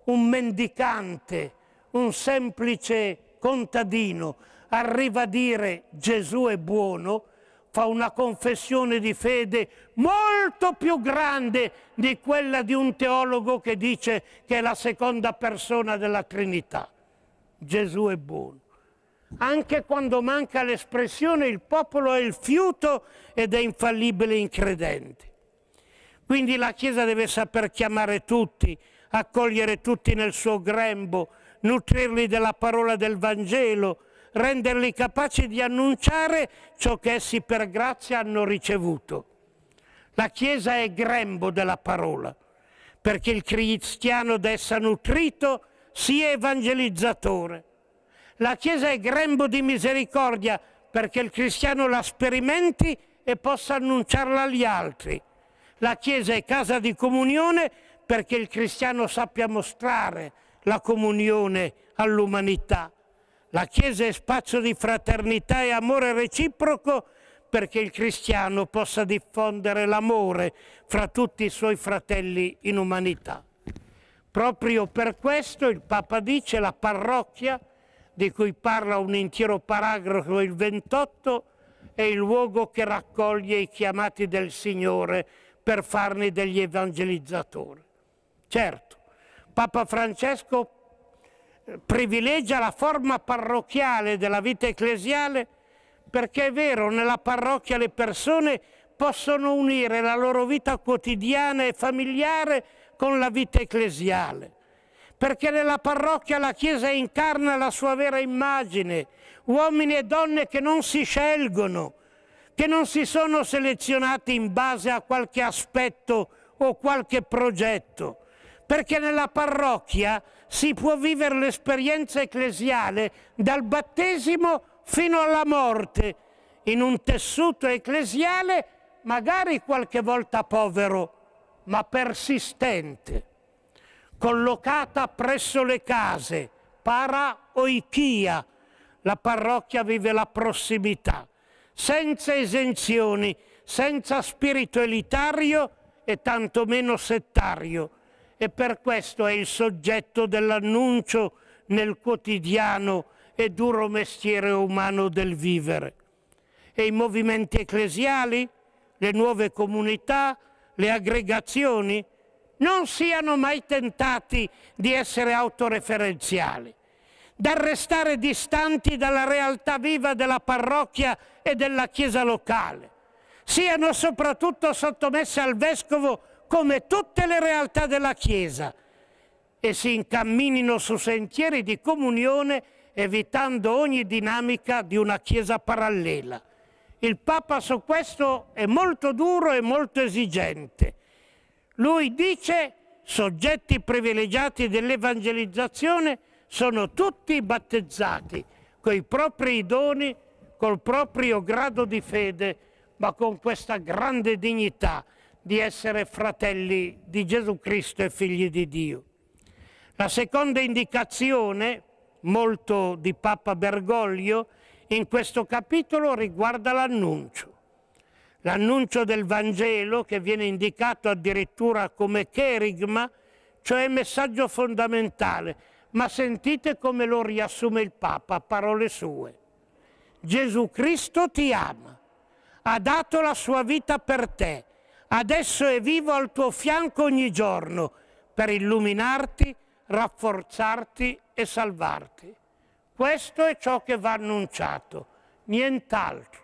un mendicante, un semplice contadino, arriva a dire Gesù è buono, fa una confessione di fede molto più grande di quella di un teologo che dice che è la seconda persona della Trinità. Gesù è buono. Anche quando manca l'espressione il popolo è il fiuto ed è infallibile e incredente. Quindi la Chiesa deve saper chiamare tutti accogliere tutti nel suo grembo, nutrirli della parola del Vangelo, renderli capaci di annunciare ciò che essi per grazia hanno ricevuto. La Chiesa è grembo della parola, perché il cristiano d'essa nutrito sia evangelizzatore. La Chiesa è grembo di misericordia, perché il cristiano la sperimenti e possa annunciarla agli altri. La Chiesa è casa di comunione perché il cristiano sappia mostrare la comunione all'umanità. La Chiesa è spazio di fraternità e amore reciproco perché il cristiano possa diffondere l'amore fra tutti i suoi fratelli in umanità. Proprio per questo il Papa dice la parrocchia, di cui parla un intero paragrafo il 28, è il luogo che raccoglie i chiamati del Signore per farne degli evangelizzatori. Certo, Papa Francesco eh, privilegia la forma parrocchiale della vita ecclesiale perché è vero, nella parrocchia le persone possono unire la loro vita quotidiana e familiare con la vita ecclesiale, perché nella parrocchia la Chiesa incarna la sua vera immagine, uomini e donne che non si scelgono, che non si sono selezionati in base a qualche aspetto o qualche progetto, perché nella parrocchia si può vivere l'esperienza ecclesiale dal battesimo fino alla morte, in un tessuto ecclesiale magari qualche volta povero, ma persistente, collocata presso le case, para oichia, la parrocchia vive la prossimità, senza esenzioni, senza spirito elitario e tantomeno settario, e per questo è il soggetto dell'annuncio nel quotidiano e duro mestiere umano del vivere. E i movimenti ecclesiali, le nuove comunità, le aggregazioni, non siano mai tentati di essere autoreferenziali, da restare distanti dalla realtà viva della parrocchia e della chiesa locale. Siano soprattutto sottomesse al vescovo come tutte le realtà della Chiesa e si incamminino su sentieri di comunione evitando ogni dinamica di una Chiesa parallela. Il Papa su questo è molto duro e molto esigente. Lui dice soggetti privilegiati dell'evangelizzazione sono tutti battezzati coi propri doni, col proprio grado di fede, ma con questa grande dignità di essere fratelli di Gesù Cristo e figli di Dio. La seconda indicazione, molto di Papa Bergoglio, in questo capitolo riguarda l'annuncio. L'annuncio del Vangelo che viene indicato addirittura come kerigma, cioè messaggio fondamentale, ma sentite come lo riassume il Papa, parole sue. Gesù Cristo ti ama, ha dato la sua vita per te Adesso è vivo al tuo fianco ogni giorno per illuminarti, rafforzarti e salvarti. Questo è ciò che va annunciato, nient'altro,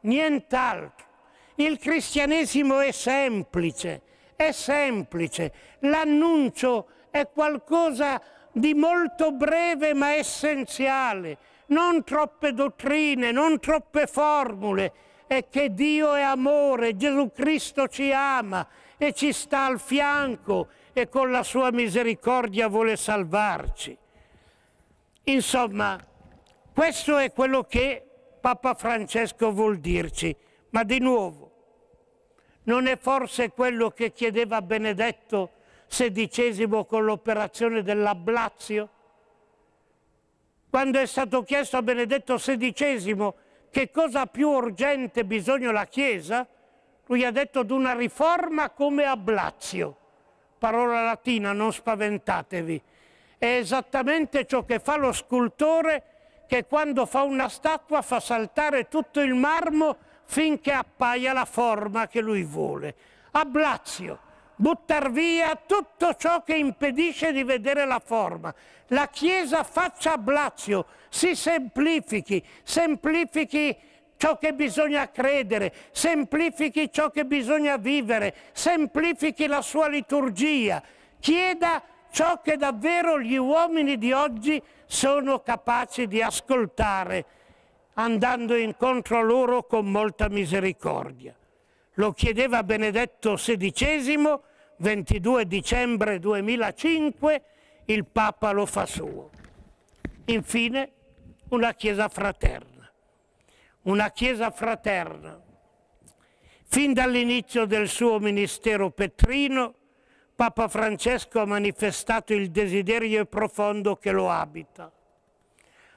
nient'altro. Il cristianesimo è semplice, è semplice. L'annuncio è qualcosa di molto breve ma essenziale, non troppe dottrine, non troppe formule, è che Dio è amore, Gesù Cristo ci ama e ci sta al fianco e con la sua misericordia vuole salvarci. Insomma, questo è quello che Papa Francesco vuol dirci, ma di nuovo, non è forse quello che chiedeva Benedetto XVI con l'operazione dell'ablazio? Quando è stato chiesto a Benedetto XVI che cosa più urgente bisogna la Chiesa? Lui ha detto di una riforma come ablazio, parola latina, non spaventatevi. È esattamente ciò che fa lo scultore che quando fa una statua fa saltare tutto il marmo finché appaia la forma che lui vuole. Ablazio buttare via tutto ciò che impedisce di vedere la forma. La Chiesa faccia ablazio, si semplifichi, semplifichi ciò che bisogna credere, semplifichi ciò che bisogna vivere, semplifichi la sua liturgia, chieda ciò che davvero gli uomini di oggi sono capaci di ascoltare, andando incontro a loro con molta misericordia. Lo chiedeva Benedetto XVI 22 dicembre 2005 il Papa lo fa suo. Infine una Chiesa fraterna, una Chiesa fraterna. Fin dall'inizio del suo ministero petrino Papa Francesco ha manifestato il desiderio profondo che lo abita.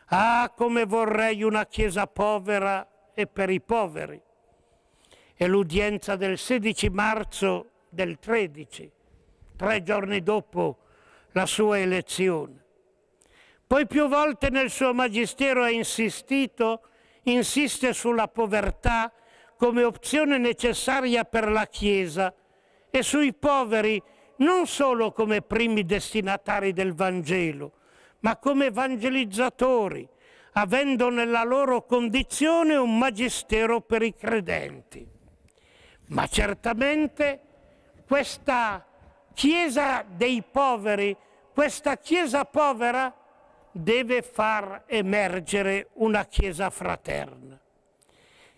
Ah, come vorrei una Chiesa povera e per i poveri. E l'udienza del 16 marzo del 13, tre giorni dopo la sua elezione. Poi più volte nel suo magistero ha insistito, insiste sulla povertà come opzione necessaria per la Chiesa e sui poveri non solo come primi destinatari del Vangelo, ma come evangelizzatori, avendo nella loro condizione un magistero per i credenti. Ma certamente questa Chiesa dei poveri, questa Chiesa povera deve far emergere una Chiesa fraterna.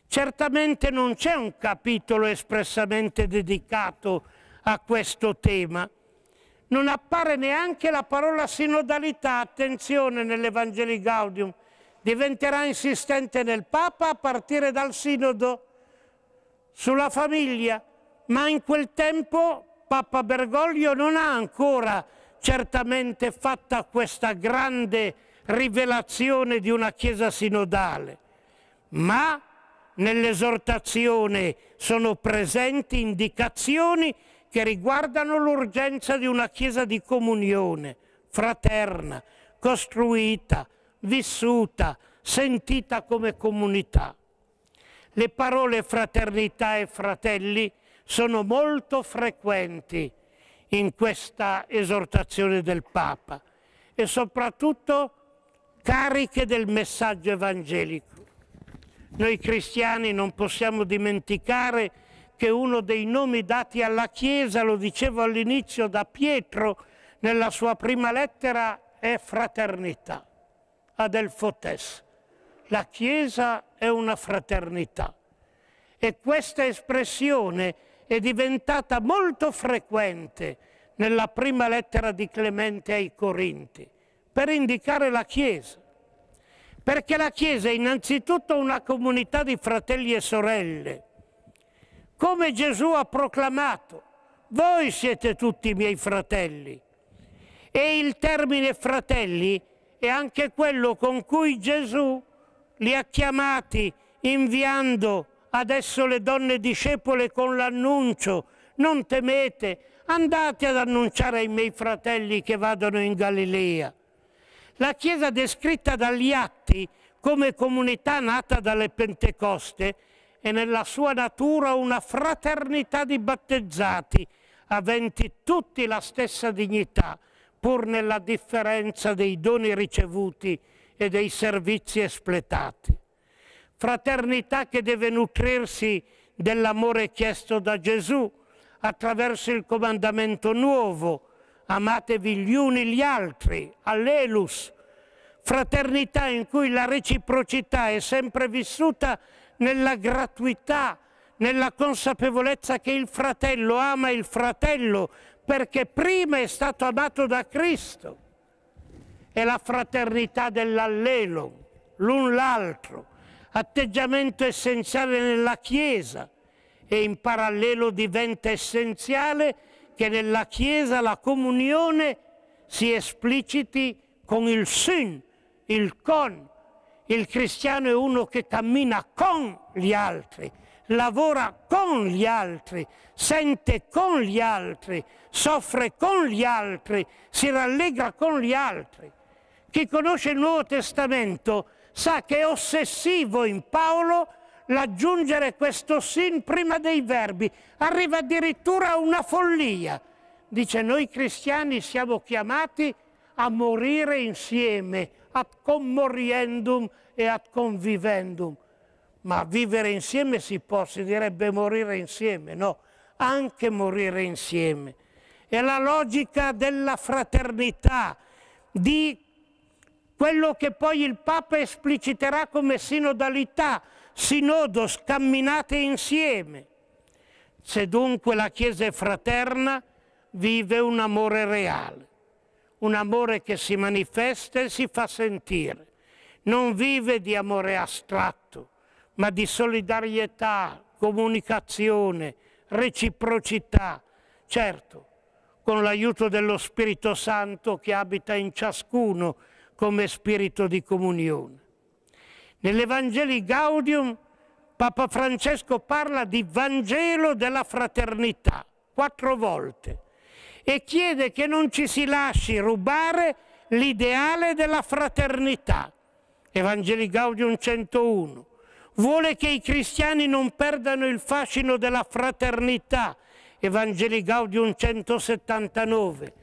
Certamente non c'è un capitolo espressamente dedicato a questo tema, non appare neanche la parola sinodalità, attenzione nell'Evangeli Gaudium, diventerà insistente nel Papa a partire dal sinodo sulla famiglia, ma in quel tempo Papa Bergoglio non ha ancora certamente fatta questa grande rivelazione di una Chiesa sinodale, ma nell'esortazione sono presenti indicazioni che riguardano l'urgenza di una Chiesa di comunione, fraterna, costruita, vissuta, sentita come comunità. Le parole fraternità e fratelli sono molto frequenti in questa esortazione del Papa e soprattutto cariche del messaggio evangelico. Noi cristiani non possiamo dimenticare che uno dei nomi dati alla Chiesa, lo dicevo all'inizio da Pietro, nella sua prima lettera è fraternità, Adelfotes. La Chiesa è una fraternità e questa espressione è diventata molto frequente nella prima lettera di Clemente ai Corinti, per indicare la Chiesa. Perché la Chiesa è innanzitutto una comunità di fratelli e sorelle. Come Gesù ha proclamato, voi siete tutti i miei fratelli. E il termine fratelli è anche quello con cui Gesù li ha chiamati inviando adesso le donne discepole con l'annuncio, non temete, andate ad annunciare ai miei fratelli che vadano in Galilea. La Chiesa descritta dagli Atti come comunità nata dalle Pentecoste è nella sua natura una fraternità di battezzati, aventi tutti la stessa dignità, pur nella differenza dei doni ricevuti e dei servizi espletati fraternità che deve nutrirsi dell'amore chiesto da Gesù attraverso il comandamento nuovo, amatevi gli uni gli altri, all'elus, fraternità in cui la reciprocità è sempre vissuta nella gratuità, nella consapevolezza che il fratello ama il fratello perché prima è stato amato da Cristo. È la fraternità dell'allelo, l'un l'altro, atteggiamento essenziale nella Chiesa e in parallelo diventa essenziale che nella Chiesa la comunione si espliciti con il sin, il con. Il cristiano è uno che cammina con gli altri, lavora con gli altri, sente con gli altri, soffre con gli altri, si rallegra con gli altri. Chi conosce il Nuovo Testamento sa che è ossessivo in Paolo l'aggiungere questo sin prima dei verbi, arriva addirittura a una follia. Dice noi cristiani siamo chiamati a morire insieme, ad commoriendum e ad convivendum. Ma vivere insieme si può, si direbbe morire insieme, no, anche morire insieme. È la logica della fraternità, di quello che poi il Papa espliciterà come sinodalità, sinodo, scamminate insieme. Se dunque la Chiesa è fraterna, vive un amore reale, un amore che si manifesta e si fa sentire. Non vive di amore astratto, ma di solidarietà, comunicazione, reciprocità. Certo, con l'aiuto dello Spirito Santo che abita in ciascuno, come spirito di comunione. Nell'Evangeli Gaudium Papa Francesco parla di Vangelo della fraternità quattro volte e chiede che non ci si lasci rubare l'ideale della fraternità. Evangeli Gaudium 101. Vuole che i cristiani non perdano il fascino della fraternità. Evangeli Gaudium 179.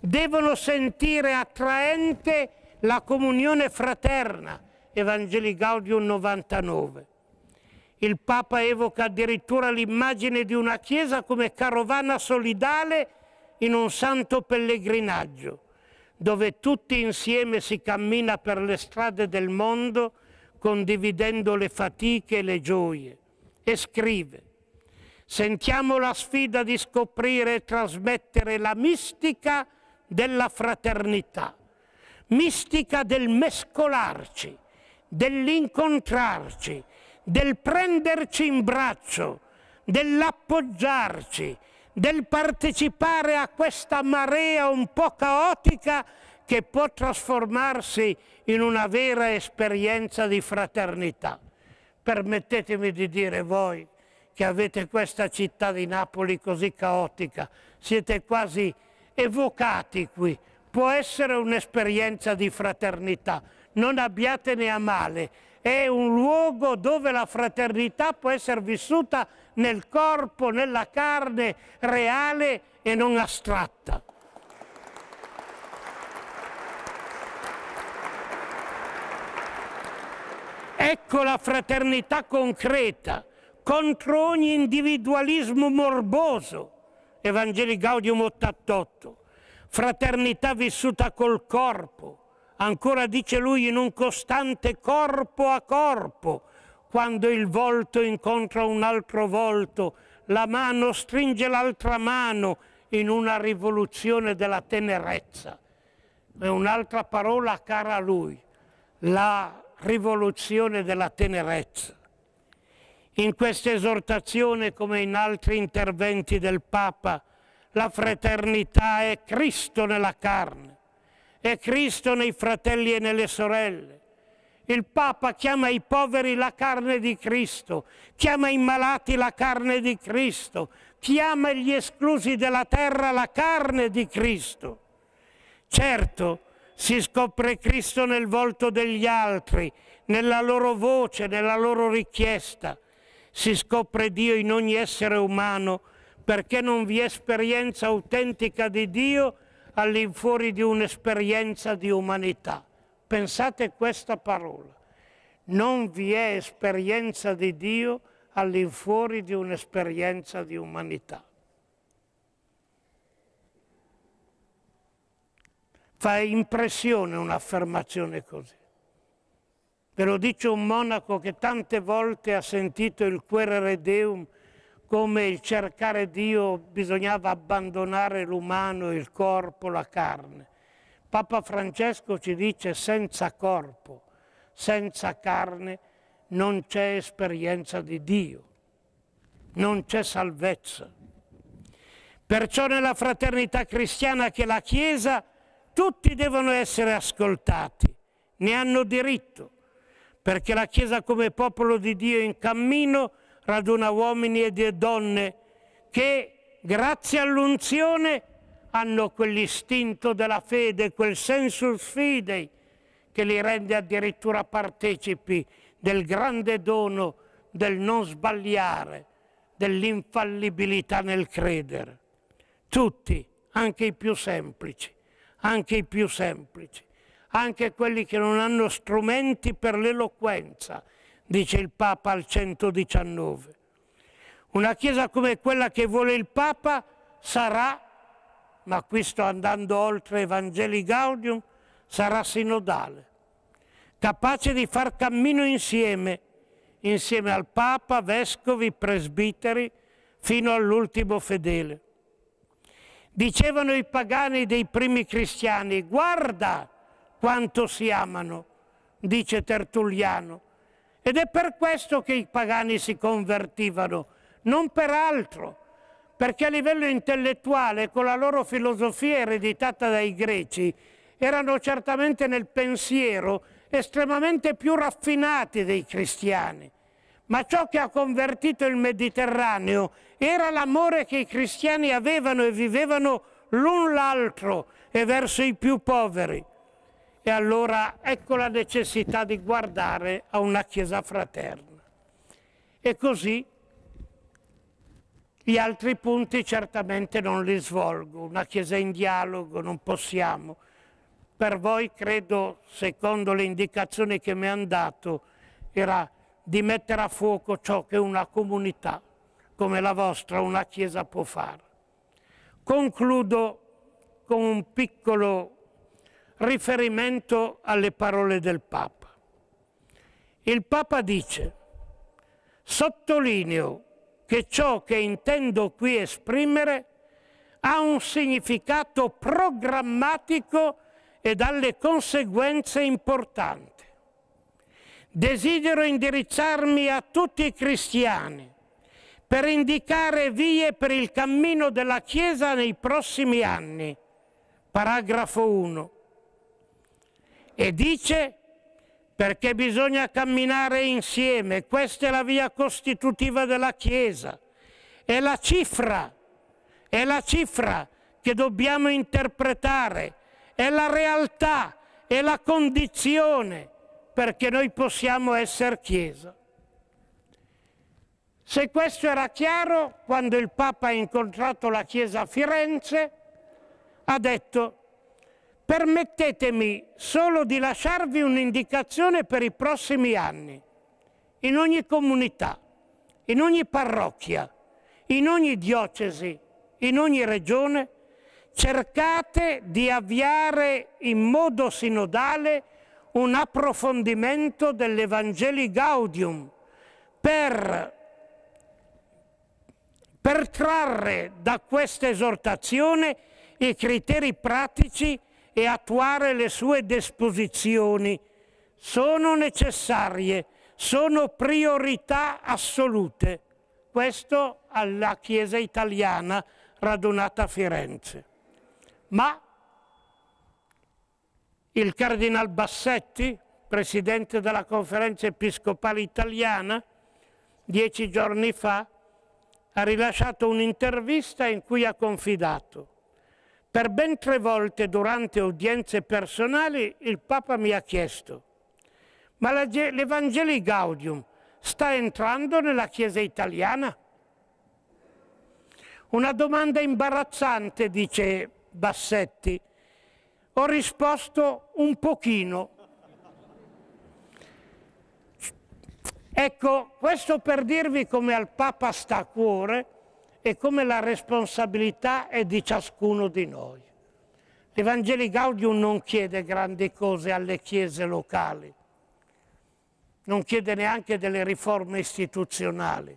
Devono sentire attraente la comunione fraterna, Evangelii Gaudium 99. Il Papa evoca addirittura l'immagine di una chiesa come carovana solidale in un santo pellegrinaggio, dove tutti insieme si cammina per le strade del mondo condividendo le fatiche e le gioie. E scrive, sentiamo la sfida di scoprire e trasmettere la mistica della fraternità mistica del mescolarci, dell'incontrarci, del prenderci in braccio, dell'appoggiarci, del partecipare a questa marea un po' caotica che può trasformarsi in una vera esperienza di fraternità. Permettetemi di dire voi che avete questa città di Napoli così caotica, siete quasi evocati qui può essere un'esperienza di fraternità, non abbiatene a male. È un luogo dove la fraternità può essere vissuta nel corpo, nella carne reale e non astratta. Ecco la fraternità concreta contro ogni individualismo morboso, Evangeli Gaudium 88 fraternità vissuta col corpo, ancora dice lui in un costante corpo a corpo, quando il volto incontra un altro volto, la mano stringe l'altra mano in una rivoluzione della tenerezza. È un'altra parola cara a lui, la rivoluzione della tenerezza. In questa esortazione, come in altri interventi del Papa, la fraternità è Cristo nella carne, è Cristo nei fratelli e nelle sorelle. Il Papa chiama i poveri la carne di Cristo, chiama i malati la carne di Cristo, chiama gli esclusi della terra la carne di Cristo. Certo, si scopre Cristo nel volto degli altri, nella loro voce, nella loro richiesta. Si scopre Dio in ogni essere umano perché non vi è esperienza autentica di Dio all'infuori di un'esperienza di umanità. Pensate questa parola. Non vi è esperienza di Dio all'infuori di un'esperienza di umanità. Fa impressione un'affermazione così. Ve lo dice un monaco che tante volte ha sentito il Querere Deum come il cercare Dio bisognava abbandonare l'umano, il corpo, la carne. Papa Francesco ci dice senza corpo, senza carne non c'è esperienza di Dio, non c'è salvezza. Perciò nella fraternità cristiana che è la Chiesa tutti devono essere ascoltati, ne hanno diritto, perché la Chiesa come popolo di Dio in cammino raduna uomini e donne che, grazie all'unzione, hanno quell'istinto della fede, quel sensus fidei, che li rende addirittura partecipi del grande dono del non sbagliare, dell'infallibilità nel credere. Tutti, anche i più semplici, anche i più semplici, anche quelli che non hanno strumenti per l'eloquenza, dice il Papa al 119. Una Chiesa come quella che vuole il Papa sarà, ma qui sto andando oltre Evangeli Gaudium, sarà sinodale, capace di far cammino insieme, insieme al Papa, vescovi, presbiteri, fino all'ultimo fedele. Dicevano i pagani dei primi cristiani, guarda quanto si amano, dice Tertulliano, ed è per questo che i pagani si convertivano, non per altro, perché a livello intellettuale, con la loro filosofia ereditata dai greci, erano certamente nel pensiero estremamente più raffinati dei cristiani. Ma ciò che ha convertito il Mediterraneo era l'amore che i cristiani avevano e vivevano l'un l'altro e verso i più poveri. E allora ecco la necessità di guardare a una Chiesa fraterna. E così gli altri punti certamente non li svolgo. Una Chiesa in dialogo non possiamo. Per voi credo, secondo le indicazioni che mi hanno dato, era di mettere a fuoco ciò che una comunità come la vostra, una Chiesa può fare. Concludo con un piccolo riferimento alle parole del Papa. Il Papa dice, sottolineo che ciò che intendo qui esprimere ha un significato programmatico e dalle conseguenze importanti. Desidero indirizzarmi a tutti i cristiani per indicare vie per il cammino della Chiesa nei prossimi anni. Paragrafo 1 e dice perché bisogna camminare insieme, questa è la via costitutiva della Chiesa, è la cifra, è la cifra che dobbiamo interpretare, è la realtà, è la condizione perché noi possiamo essere Chiesa. Se questo era chiaro, quando il Papa ha incontrato la Chiesa a Firenze, ha detto Permettetemi solo di lasciarvi un'indicazione per i prossimi anni. In ogni comunità, in ogni parrocchia, in ogni diocesi, in ogni regione, cercate di avviare in modo sinodale un approfondimento dell'Evangeli Gaudium per, per trarre da questa esortazione i criteri pratici e attuare le sue disposizioni sono necessarie, sono priorità assolute. Questo alla Chiesa italiana radunata a Firenze. Ma il Cardinal Bassetti, presidente della conferenza episcopale italiana, dieci giorni fa, ha rilasciato un'intervista in cui ha confidato per ben tre volte durante udienze personali il Papa mi ha chiesto, ma l'Evangelii Gaudium sta entrando nella Chiesa italiana? Una domanda imbarazzante, dice Bassetti. Ho risposto un pochino. Ecco, questo per dirvi come al Papa sta a cuore e come la responsabilità è di ciascuno di noi. L'Evangeli Gaudium non chiede grandi cose alle chiese locali, non chiede neanche delle riforme istituzionali,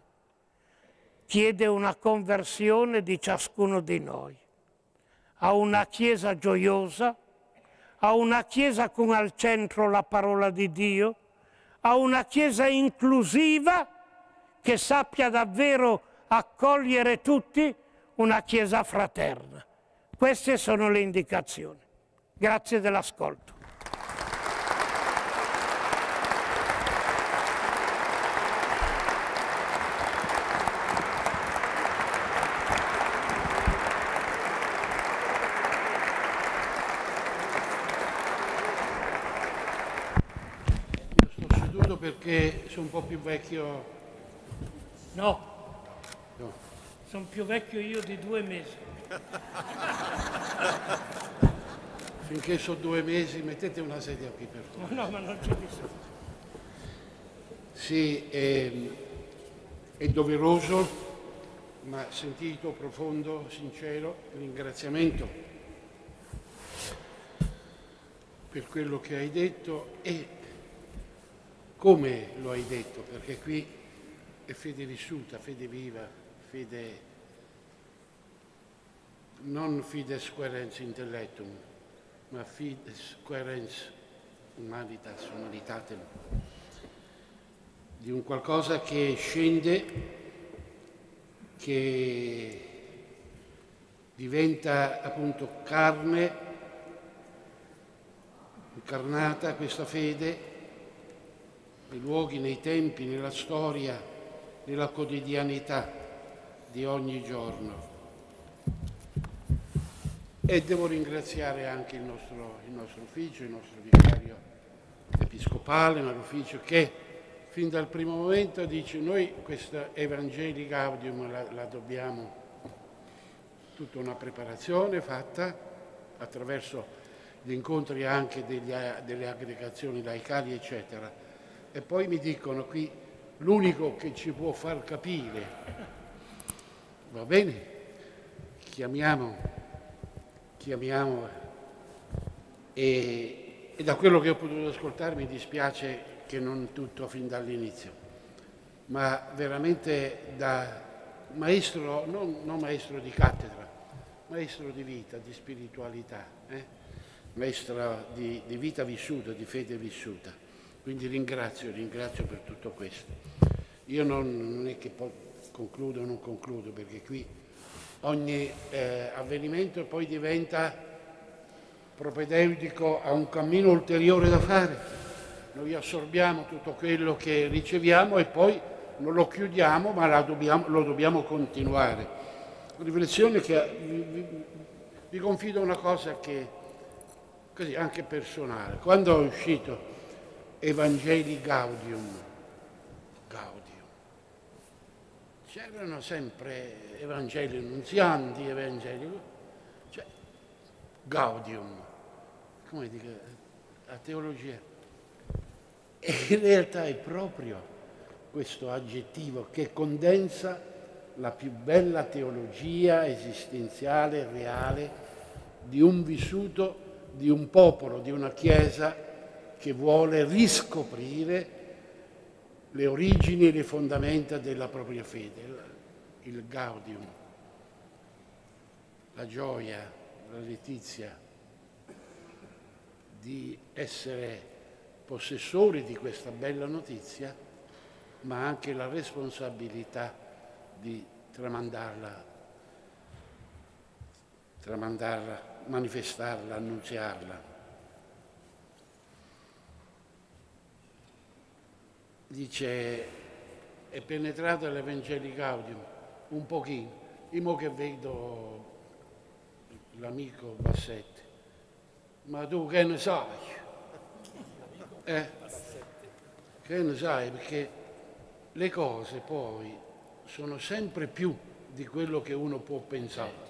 chiede una conversione di ciascuno di noi a una chiesa gioiosa, a una chiesa con al centro la parola di Dio, a una chiesa inclusiva che sappia davvero accogliere tutti una Chiesa fraterna. Queste sono le indicazioni. Grazie dell'ascolto. perché sono un po' più vecchio. No, sono più vecchio io di due mesi. Finché sono due mesi mettete una sedia qui per favore. No, ma non c'è bisogno. Sì, è, ehm, è doveroso, ma sentito, profondo, sincero, ringraziamento per quello che hai detto e come lo hai detto, perché qui è fede vissuta, fede viva fide, non fides querens intellectum, ma fides querens humanitas, humanitatem, di un qualcosa che scende, che diventa appunto carne, incarnata questa fede, nei luoghi, nei tempi, nella storia, nella quotidianità di ogni giorno. E devo ringraziare anche il nostro, il nostro ufficio, il nostro vicario episcopale, ma l'ufficio che fin dal primo momento dice noi questa Evangelica Gaudium la, la dobbiamo tutta una preparazione fatta attraverso gli incontri anche degli, delle aggregazioni laicali, eccetera. E poi mi dicono qui l'unico che ci può far capire Va bene? Chiamiamo, chiamiamo e, e da quello che ho potuto ascoltare mi dispiace che non tutto fin dall'inizio, ma veramente da maestro, non, non, maestro di cattedra, maestro di vita, di spiritualità, eh? maestro di, di, vita vissuta, di fede vissuta. Quindi ringrazio, ringrazio per tutto questo. Io non, non è che po- concludo o non concludo, perché qui ogni eh, avvenimento poi diventa propedeutico a un cammino ulteriore da fare. Noi assorbiamo tutto quello che riceviamo e poi non lo chiudiamo, ma dobbiamo, lo dobbiamo continuare. Riflessione che vi, vi, vi confido una cosa che, così, anche personale. Quando è uscito Evangeli Gaudium, C'erano sempre evangeli annunzianti, evangeli, cioè gaudium, come dico, la teologia. E in realtà è proprio questo aggettivo che condensa la più bella teologia esistenziale, reale, di un vissuto, di un popolo, di una Chiesa che vuole riscoprire le origini e le fondamenta della propria fede, il gaudium, la gioia, la letizia di essere possessori di questa bella notizia, ma anche la responsabilità di tramandarla, tramandarla manifestarla, annunziarla. dice, è penetrato l'Evangelii Gaudium, un pochino. Io mo che vedo l'amico Bassetti, ma tu che ne sai? Eh? Che ne sai? Perché le cose poi sono sempre più di quello che uno può pensare.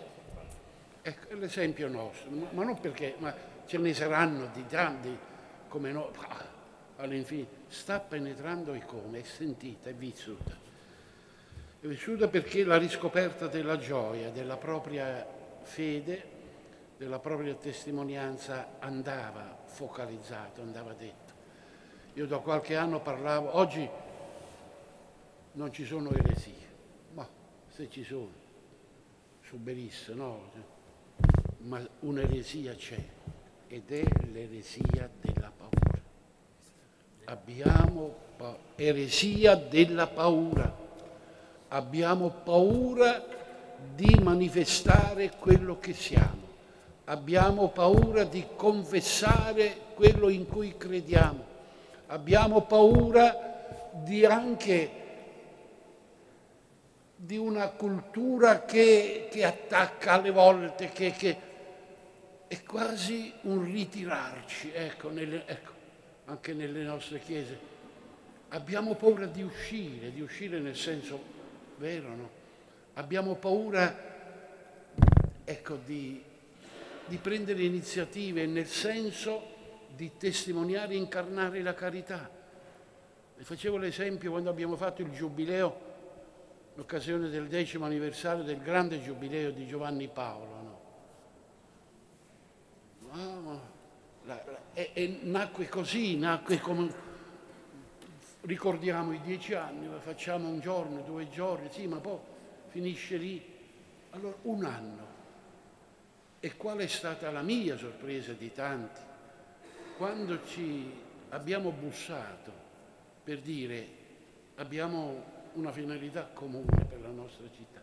Ecco, l'esempio nostro, ma non perché, ma ce ne saranno di tanti come noi, ah, all'infinito sta penetrando come, è sentita, è vissuta. È vissuta perché la riscoperta della gioia, della propria fede, della propria testimonianza andava focalizzato, andava detto. Io da qualche anno parlavo, oggi non ci sono eresie, ma se ci sono, subberisse, no? Ma un'eresia c'è ed è l'eresia della parola abbiamo eresia della paura, abbiamo paura di manifestare quello che siamo, abbiamo paura di confessare quello in cui crediamo, abbiamo paura di anche di una cultura che, che attacca alle volte, che, che, è quasi un ritirarci, ecco, nelle, ecco anche nelle nostre chiese. Abbiamo paura di uscire, di uscire nel senso vero, no? Abbiamo paura ecco, di, di prendere iniziative nel senso di testimoniare e incarnare la carità. Le facevo l'esempio quando abbiamo fatto il giubileo, l'occasione del decimo anniversario del grande giubileo di Giovanni Paolo. No? Ah, la, la, e, e, nacque così, nacque come, ricordiamo i dieci anni, la facciamo un giorno, due giorni, sì, ma poi finisce lì. Allora, un anno. E qual è stata la mia sorpresa di tanti? Quando ci abbiamo bussato per dire abbiamo una finalità comune per la nostra città,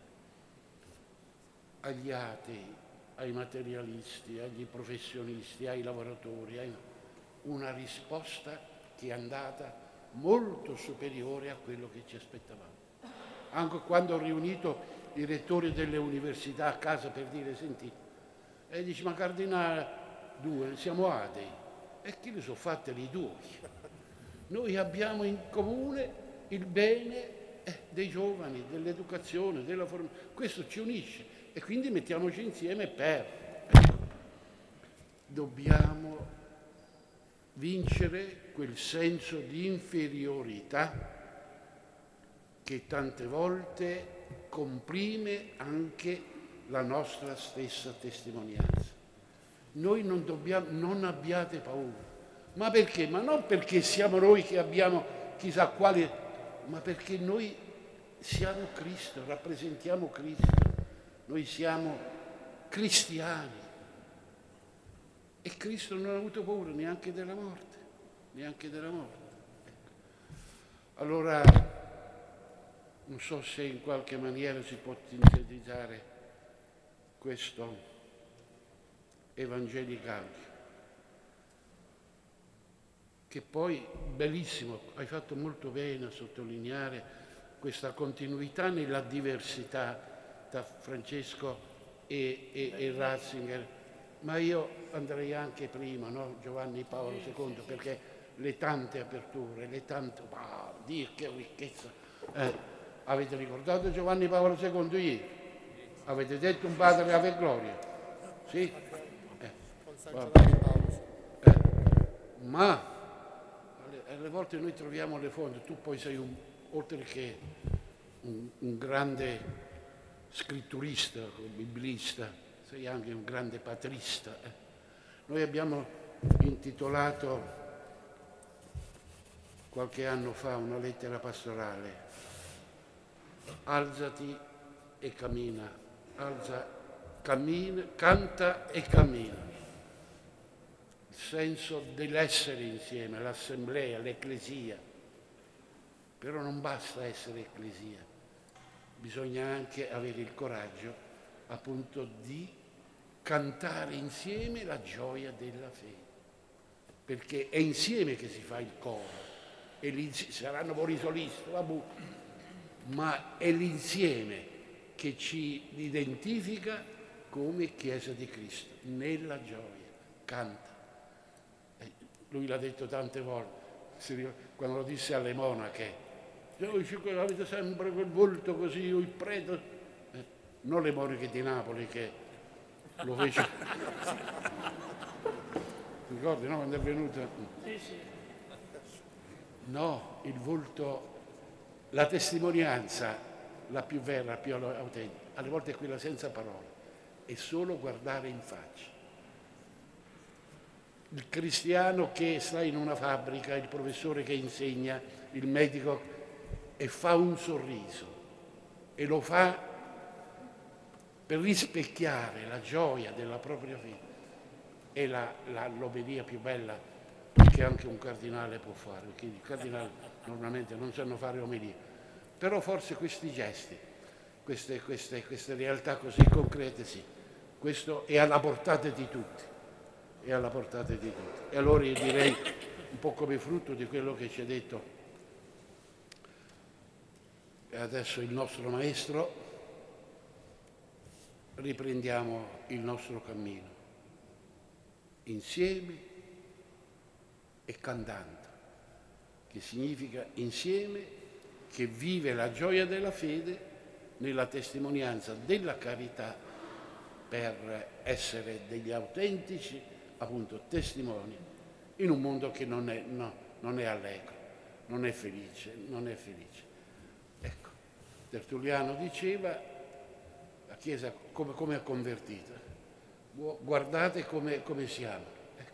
Agli atei ai materialisti, agli professionisti, ai lavoratori, una risposta che è andata molto superiore a quello che ci aspettavamo. Anche quando ho riunito i rettori delle università a casa per dire senti, e dici ma cardinale due, siamo atei. E chi li sono fatte i due? Noi abbiamo in comune il bene eh, dei giovani, dell'educazione, della formazione. Questo ci unisce. E quindi mettiamoci insieme per. Dobbiamo vincere quel senso di inferiorità che tante volte comprime anche la nostra stessa testimonianza. Noi non dobbiamo, non abbiate paura. Ma perché? Ma non perché siamo noi che abbiamo chissà quale, ma perché noi siamo Cristo, rappresentiamo Cristo. Noi siamo cristiani e Cristo non ha avuto paura neanche della morte, neanche della morte. Allora, non so se in qualche maniera si può sintetizzare questo evangelicale, che poi, bellissimo, hai fatto molto bene a sottolineare questa continuità nella diversità da Francesco e, e, e Ratzinger, ma io andrei anche prima, no? Giovanni Paolo II, perché le tante aperture, le tante... Bah, Dio, che ricchezza! Eh, avete ricordato Giovanni Paolo II ieri? Avete detto un padre ave gloria? Sì? Eh, eh, ma alle volte noi troviamo le fonti, tu poi sei un, oltre che un, un grande scritturista, biblista, sei anche un grande patrista. Eh. Noi abbiamo intitolato qualche anno fa una lettera pastorale, alzati e cammina, alza, cammina, canta e cammina. Il senso dell'essere insieme, l'assemblea, l'ecclesia. Però non basta essere ecclesia, bisogna anche avere il coraggio appunto di cantare insieme la gioia della fede, perché è insieme che si fa il coro, e lì saranno pure i solisti, ma è l'insieme che ci identifica come Chiesa di Cristo, nella gioia, canta. Eh, lui l'ha detto tante volte, quando lo disse alle monache, avete sempre quel volto così, il prete, eh, non le monache di Napoli che lo fece. Ricordi, no, quando è venuta? Sì, sì. No, il volto, la testimonianza, la più vera, la più autentica, alle volte è quella senza parole, è solo guardare in faccia il cristiano che sta in una fabbrica, il professore che insegna, il medico e fa un sorriso e lo fa per rispecchiare la gioia della propria vita. È la, la, l'omelia più bella che anche un cardinale può fare, perché i cardinali normalmente non sanno fare omelia, però forse questi gesti, queste, queste, queste realtà così concrete sì, questo è alla portata di tutti, è alla portata di tutti. E allora io direi un po' come frutto di quello che ci ha detto e adesso il nostro Maestro riprendiamo il nostro cammino insieme e cantando, che significa insieme che vive la gioia della fede nella testimonianza della carità per essere degli autentici appunto testimoni in un mondo che non è, no, non è allegro, non è felice, non è felice. Tertulliano diceva, la Chiesa come, come è convertita, guardate come, come siamo, ecco.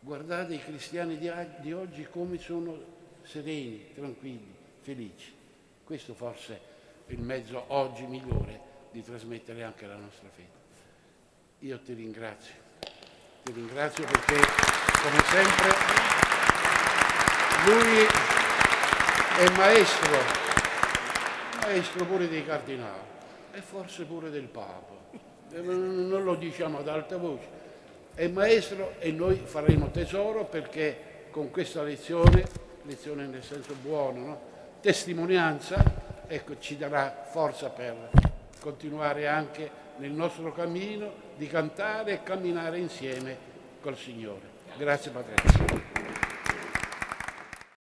guardate i cristiani di, di oggi come sono sereni, tranquilli, felici. Questo forse è il mezzo oggi migliore di trasmettere anche la nostra fede. Io ti ringrazio, ti ringrazio perché come sempre lui è maestro maestro pure dei cardinali e forse pure del Papa. Eh, non lo diciamo ad alta voce. È maestro e noi faremo tesoro perché con questa lezione, lezione nel senso buono, no? testimonianza, ecco, ci darà forza per continuare anche nel nostro cammino di cantare e camminare insieme col Signore. Grazie Patrizia.